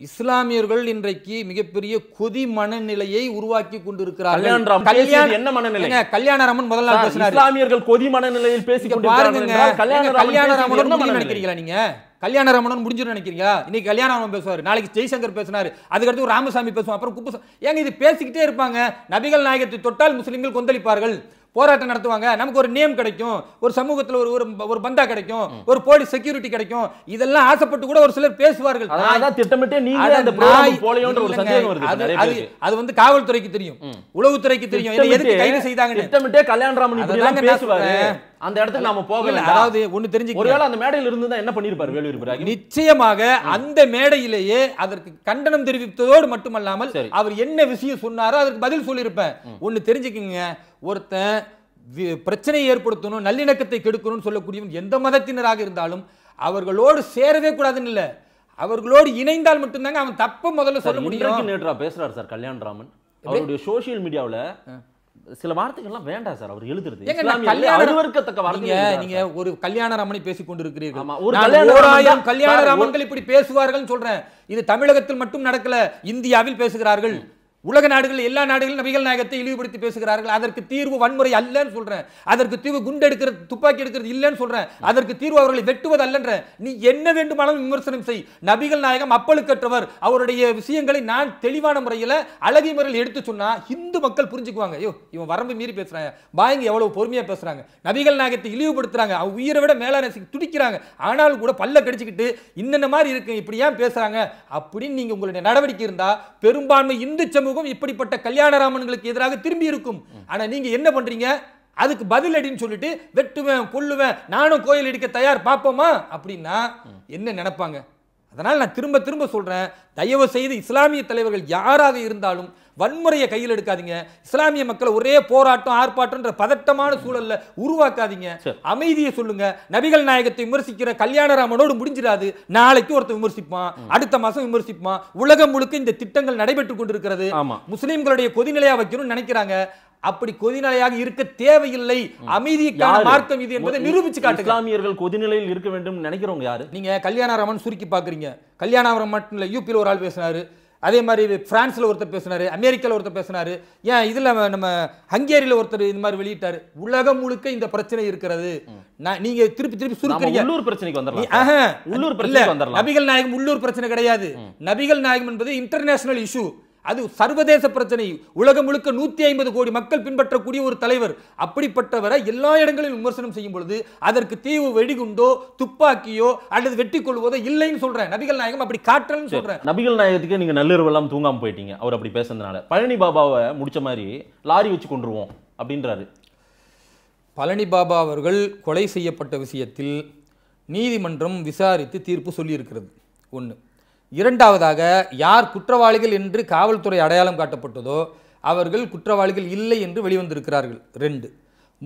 இஸ்லாமியர்கள் இன்றைக்கு மிகப்பெரிய கொதி மனநிலையை உருவாக்கி கொண்டிருக்கிறார்கள் என்ன மனநிலை கல்யாணராமன் முதல் நாள் பேசினார் இஸ்லாமியர்கள் கொதி மனநிலையில் பேசி பாருங்க கல்யாணராமன் நினைக்கிறீங்களா நீங்க கல்யாண கல்யாணராமன் முடிஞ்சு நினைக்கிறீங்களா இன்னைக்கு கல்யாணராமன் பேசுவார் நாளைக்கு ஜெய்சங்கர் பேசினார் அதுக்கடுத்து ராமசாமி பேசுவோம் அப்புறம் குப்புசா ஏங்க இது பேசிக்கிட்டே இருப்பாங்க நபிகள் நாயகத்தை தொட்டால் முஸ்லிம்கள் கொந்தளிப்பார்கள் போராட்டம் நடத்துவாங்க நமக்கு ஒரு நேம் கிடைக்கும் ஒரு சமூகத்தில் ஒரு ஒரு பந்தா கிடைக்கும் ஒரு போலீஸ் செக்யூரிட்டி கிடைக்கும் இதெல்லாம் ஆசைப்பட்டு கூட ஒரு சிலர் பேசுவார்கள் அது வந்து காவல்துறைக்கு தெரியும் உளவுத்துறைக்கு தெரியும் எதுக்கு கைது செய்தாங்க திட்டமிட்டே கல்யாணராமன் பேசுவாரு அந்த இடத்துக்கு நாம போகல அதாவது ஒண்ணு தெரிஞ்சு ஒருவேளை அந்த மேடையில் இருந்து தான் என்ன பண்ணிருப்பாரு வேலூர் இப்ராஹிம் நிச்சயமாக அந்த மேடையிலேயே அதற்கு கண்டனம் தெரிவித்ததோடு மட்டுமல்லாமல் அவர் என்ன விஷயம் சொன்னாரோ அதற்கு பதில் சொல்லியிருப்பேன் ஒன்னு தெரிஞ்சுக்கங்க ஒருத்தன் பிரச்சனையை ஏற்படுத்தணும் நல்லிணக்கத்தை கெடுக்கணும்னு சொல்லக்கூடியவன் எந்த மதத்தினராக இருந்தாலும் அவர்களோடு சேரவே கூடாதுன்னு இல்லை அவர்களோடு இணைந்தால் மட்டும்தாங்க அவன் தப்ப முதல்ல சொல்ல முடியும் நேற்றா பேசுறாரு சார் கல்யாண் ராமன் அவருடைய சோசியல் மீடியாவில் சில வார்த்தைகள்லாம் வேண்டாம் சார் அவர் எழுதுறது அருவருக்கத்தக்க வார்த்தை நீங்க ஒரு கல்யாண ராமனை பேசிக் கொண்டிருக்கிறீர்கள் ஒரு கல்யாணம் கல்யாண ரமன்கள் இப்படி பேசுவார்கள் சொல்றேன் இது தமிழகத்தில் மட்டும் நடக்கல இந்தியாவில் பேசுகிறார்கள் உலக நாடுகள் எல்லா நாடுகளும் நபிகள் நாயகத்தை இழிவுபடுத்தி பேசுகிறார்கள் அதற்கு தீர்வு வன்முறை அல்லன்னு சொல்றேன் அதற்கு தீர்வு குண்டு எடுக்கிறது துப்பாக்கி எடுக்கிறது இல்லைன்னு சொல்றேன் அதற்கு தீர்வு அவர்களை வெட்டுவது அல்லன்ற நீ என்ன வேண்டுமானாலும் விமர்சனம் செய் நபிகள் நாயகம் அப்பழுக்கற்றவர் அவருடைய விஷயங்களை நான் தெளிவான முறையில் அழகிய முறையில் எடுத்து சொன்னா இந்து மக்கள் புரிஞ்சுக்குவாங்க ஐயோ இவன் வரம்பு மீறி பேசுறாங்க பாயங்க எவ்வளவு பொறுமையா பேசுறாங்க நபிகள் நாயகத்தை இழிவுபடுத்துறாங்க அவங்க உயிரை விட மேலான துடிக்கிறாங்க ஆனாலும் கூட பல்ல கடிச்சுக்கிட்டு இன்னென்ன மாதிரி இருக்கு இப்படி ஏன் பேசுறாங்க அப்படின்னு நீங்க உங்களுடைய நடவடிக்கை இருந்தா பெரும்பான்மை இந்து சமூக சண்முகம் இப்படிப்பட்ட கல்யாணராமன்களுக்கு எதிராக திரும்பி இருக்கும் ஆனா நீங்க என்ன பண்றீங்க அதுக்கு பதில் அடின்னு சொல்லிட்டு வெட்டுவேன் கொல்லுவேன் நானும் கோயில் அடிக்க தயார் பார்ப்போமா அப்படின்னா என்ன நினைப்பாங்க அதனால் நான் திரும்ப திரும்ப சொல்கிறேன் தயவு செய்து இஸ்லாமிய தலைவர்கள் யாராக இருந்தாலும் வன்முறையை கையில் எடுக்காதீங்க இஸ்லாமிய மக்களை ஒரே போராட்டம் ஆர்ப்பாட்டம்ன்ற பதட்டமான சூழல்ல உருவாக்காதீங்க அமைதியை சொல்லுங்க நபிகள் நாயகத்தை விமர்சிக்கிற கல்யாணராமனோடு முடிஞ்சிடாது நாளைக்கு ஒருத்தர் விமர்சிப்பான் அடுத்த மாசம் விமர்சிப்பான் உலகம் முழுக்க இந்த திட்டங்கள் நடைபெற்றுக் கொண்டிருக்கிறது முஸ்லிம்களுடைய கொதிநிலையா வைக்கணும்னு நினைக்கிறாங்க அப்படி கொதிநிலையாக இருக்க தேவையில்லை அமைதிக்கான மார்க்கம் இது என்பதை நிரூபிச்சு காட்டு இஸ்லாமியர்கள் கொதிநிலையில் இருக்க வேண்டும் நினைக்கிறவங்க யாரு நீங்க கல்யாணராமன் சுருக்கி பாக்குறீங்க கல்யாணராமன் மட்டும் இல்ல யூபியில் ஒரு ஆள் பேசினாரு அதே மாதிரி ஃப்ரான்ஸில் ஒருத்தர் பேசினார் அமெரிக்காவில் ஒருத்தர் பேசினார் ஏன் இதில் நம்ம ஹங்கேரியில் ஒருத்தர் இந்த மாதிரி வெளியிட்டார் உலகம் முழுக்க இந்த பிரச்சனை இருக்கிறது நான் நீங்கள் திருப்பி திருப்பி சுருக்கிறீங்க உள்ளூர் பிரச்சனைக்கு ஆஹ் உள்ளூர் பிரச்சனை நபிகள் நாயகம் உள்ளூர் பிரச்சனை கிடையாது நபிகள் நாயகம் என்பது இன்டர்நேஷனல் இஷ்யூ அது சர்வதேச பிரச்சனை உலகம் முழுக்க நூற்றி ஐம்பது கோடி மக்கள் பின்பற்றக்கூடிய ஒரு தலைவர் அப்படிப்பட்டவரை எல்லா இடங்களிலும் விமர்சனம் செய்யும் பொழுது அதற்கு தீவு வெடிகுண்டோ துப்பாக்கியோ அல்லது வெட்டி கொள்வதோ இல்லைன்னு சொல்கிறேன் நபிகள் நாயகம் அப்படி காட்டுறேன்னு சொல்கிறேன் நபிகள் நாயகத்துக்கு நீங்கள் நள்ளிரவெல்லாம் தூங்காமல் போயிட்டீங்க அவர் அப்படி பேசுறதுனால பழனி பாபாவை முடிச்ச மாதிரி லாரி வச்சு கொண்டுருவோம் அப்படின்றாரு பழனி பாபா அவர்கள் கொலை செய்யப்பட்ட விஷயத்தில் நீதிமன்றம் விசாரித்து தீர்ப்பு சொல்லியிருக்கிறது ஒன்று இரண்டாவதாக யார் குற்றவாளிகள் என்று காவல்துறை அடையாளம் காட்டப்பட்டதோ அவர்கள் குற்றவாளிகள் இல்லை என்று வெளிவந்திருக்கிறார்கள் ரெண்டு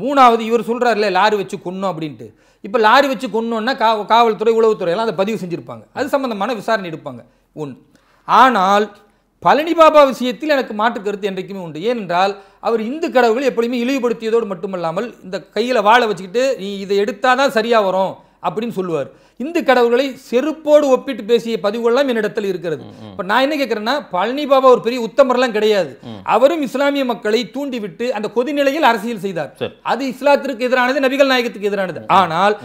மூணாவது இவர் சொல்கிறார்ல லாரி வச்சு கொன்னோம் அப்படின்ட்டு இப்போ லாரி வச்சு கொன்னோன்னா கா காவல்துறை உளவுத்துறையெல்லாம் அதை பதிவு செஞ்சுருப்பாங்க அது சம்மந்தமான விசாரணை எடுப்பாங்க ஒன்று ஆனால் பழனி பாபா விஷயத்தில் எனக்கு மாற்று கருத்து என்றைக்குமே உண்டு ஏனென்றால் அவர் இந்து கடவுள் எப்படியுமே இழிவுபடுத்தியதோடு மட்டுமல்லாமல் இந்த கையில் வாழை வச்சுக்கிட்டு நீ இதை எடுத்தால் தான் சரியாக வரும் அப்படின்னு சொல்லுவார் இந்து கடவுள்களை செருப்போடு ஒப்பிட்டு பேசிய பதிவுகள்லாம் என்னிடத்தில் இருக்கிறது இப்ப நான் என்ன கேட்கிறேன்னா பழனி பாபா ஒரு பெரிய எல்லாம் கிடையாது அவரும் இஸ்லாமிய மக்களை தூண்டிவிட்டு அந்த கொதிநிலையில் அரசியல் செய்தார் அது இஸ்லாத்திற்கு எதிரானது நபிகள் நாயகத்துக்கு எதிரானது ஆனால்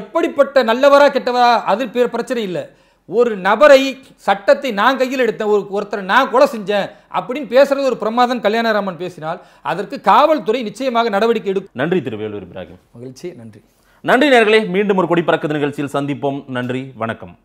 எப்படிப்பட்ட நல்லவரா கெட்டவரா அது பிரச்சனை இல்லை ஒரு நபரை சட்டத்தை நான் கையில் எடுத்தேன் ஒரு ஒருத்தரை நான் கொலை செஞ்சேன் அப்படின்னு பேசுறது ஒரு பிரமாதன் கல்யாணராமன் பேசினால் அதற்கு காவல்துறை நிச்சயமாக நடவடிக்கை எடுக்கும் நன்றி திரு வேலூர் இப்ராஹிம் மகிழ்ச்சி நன்றி நன்றி நேர்களே மீண்டும் ஒரு கொடி பறக்குது நிகழ்ச்சியில் சந்திப்போம் நன்றி வணக்கம்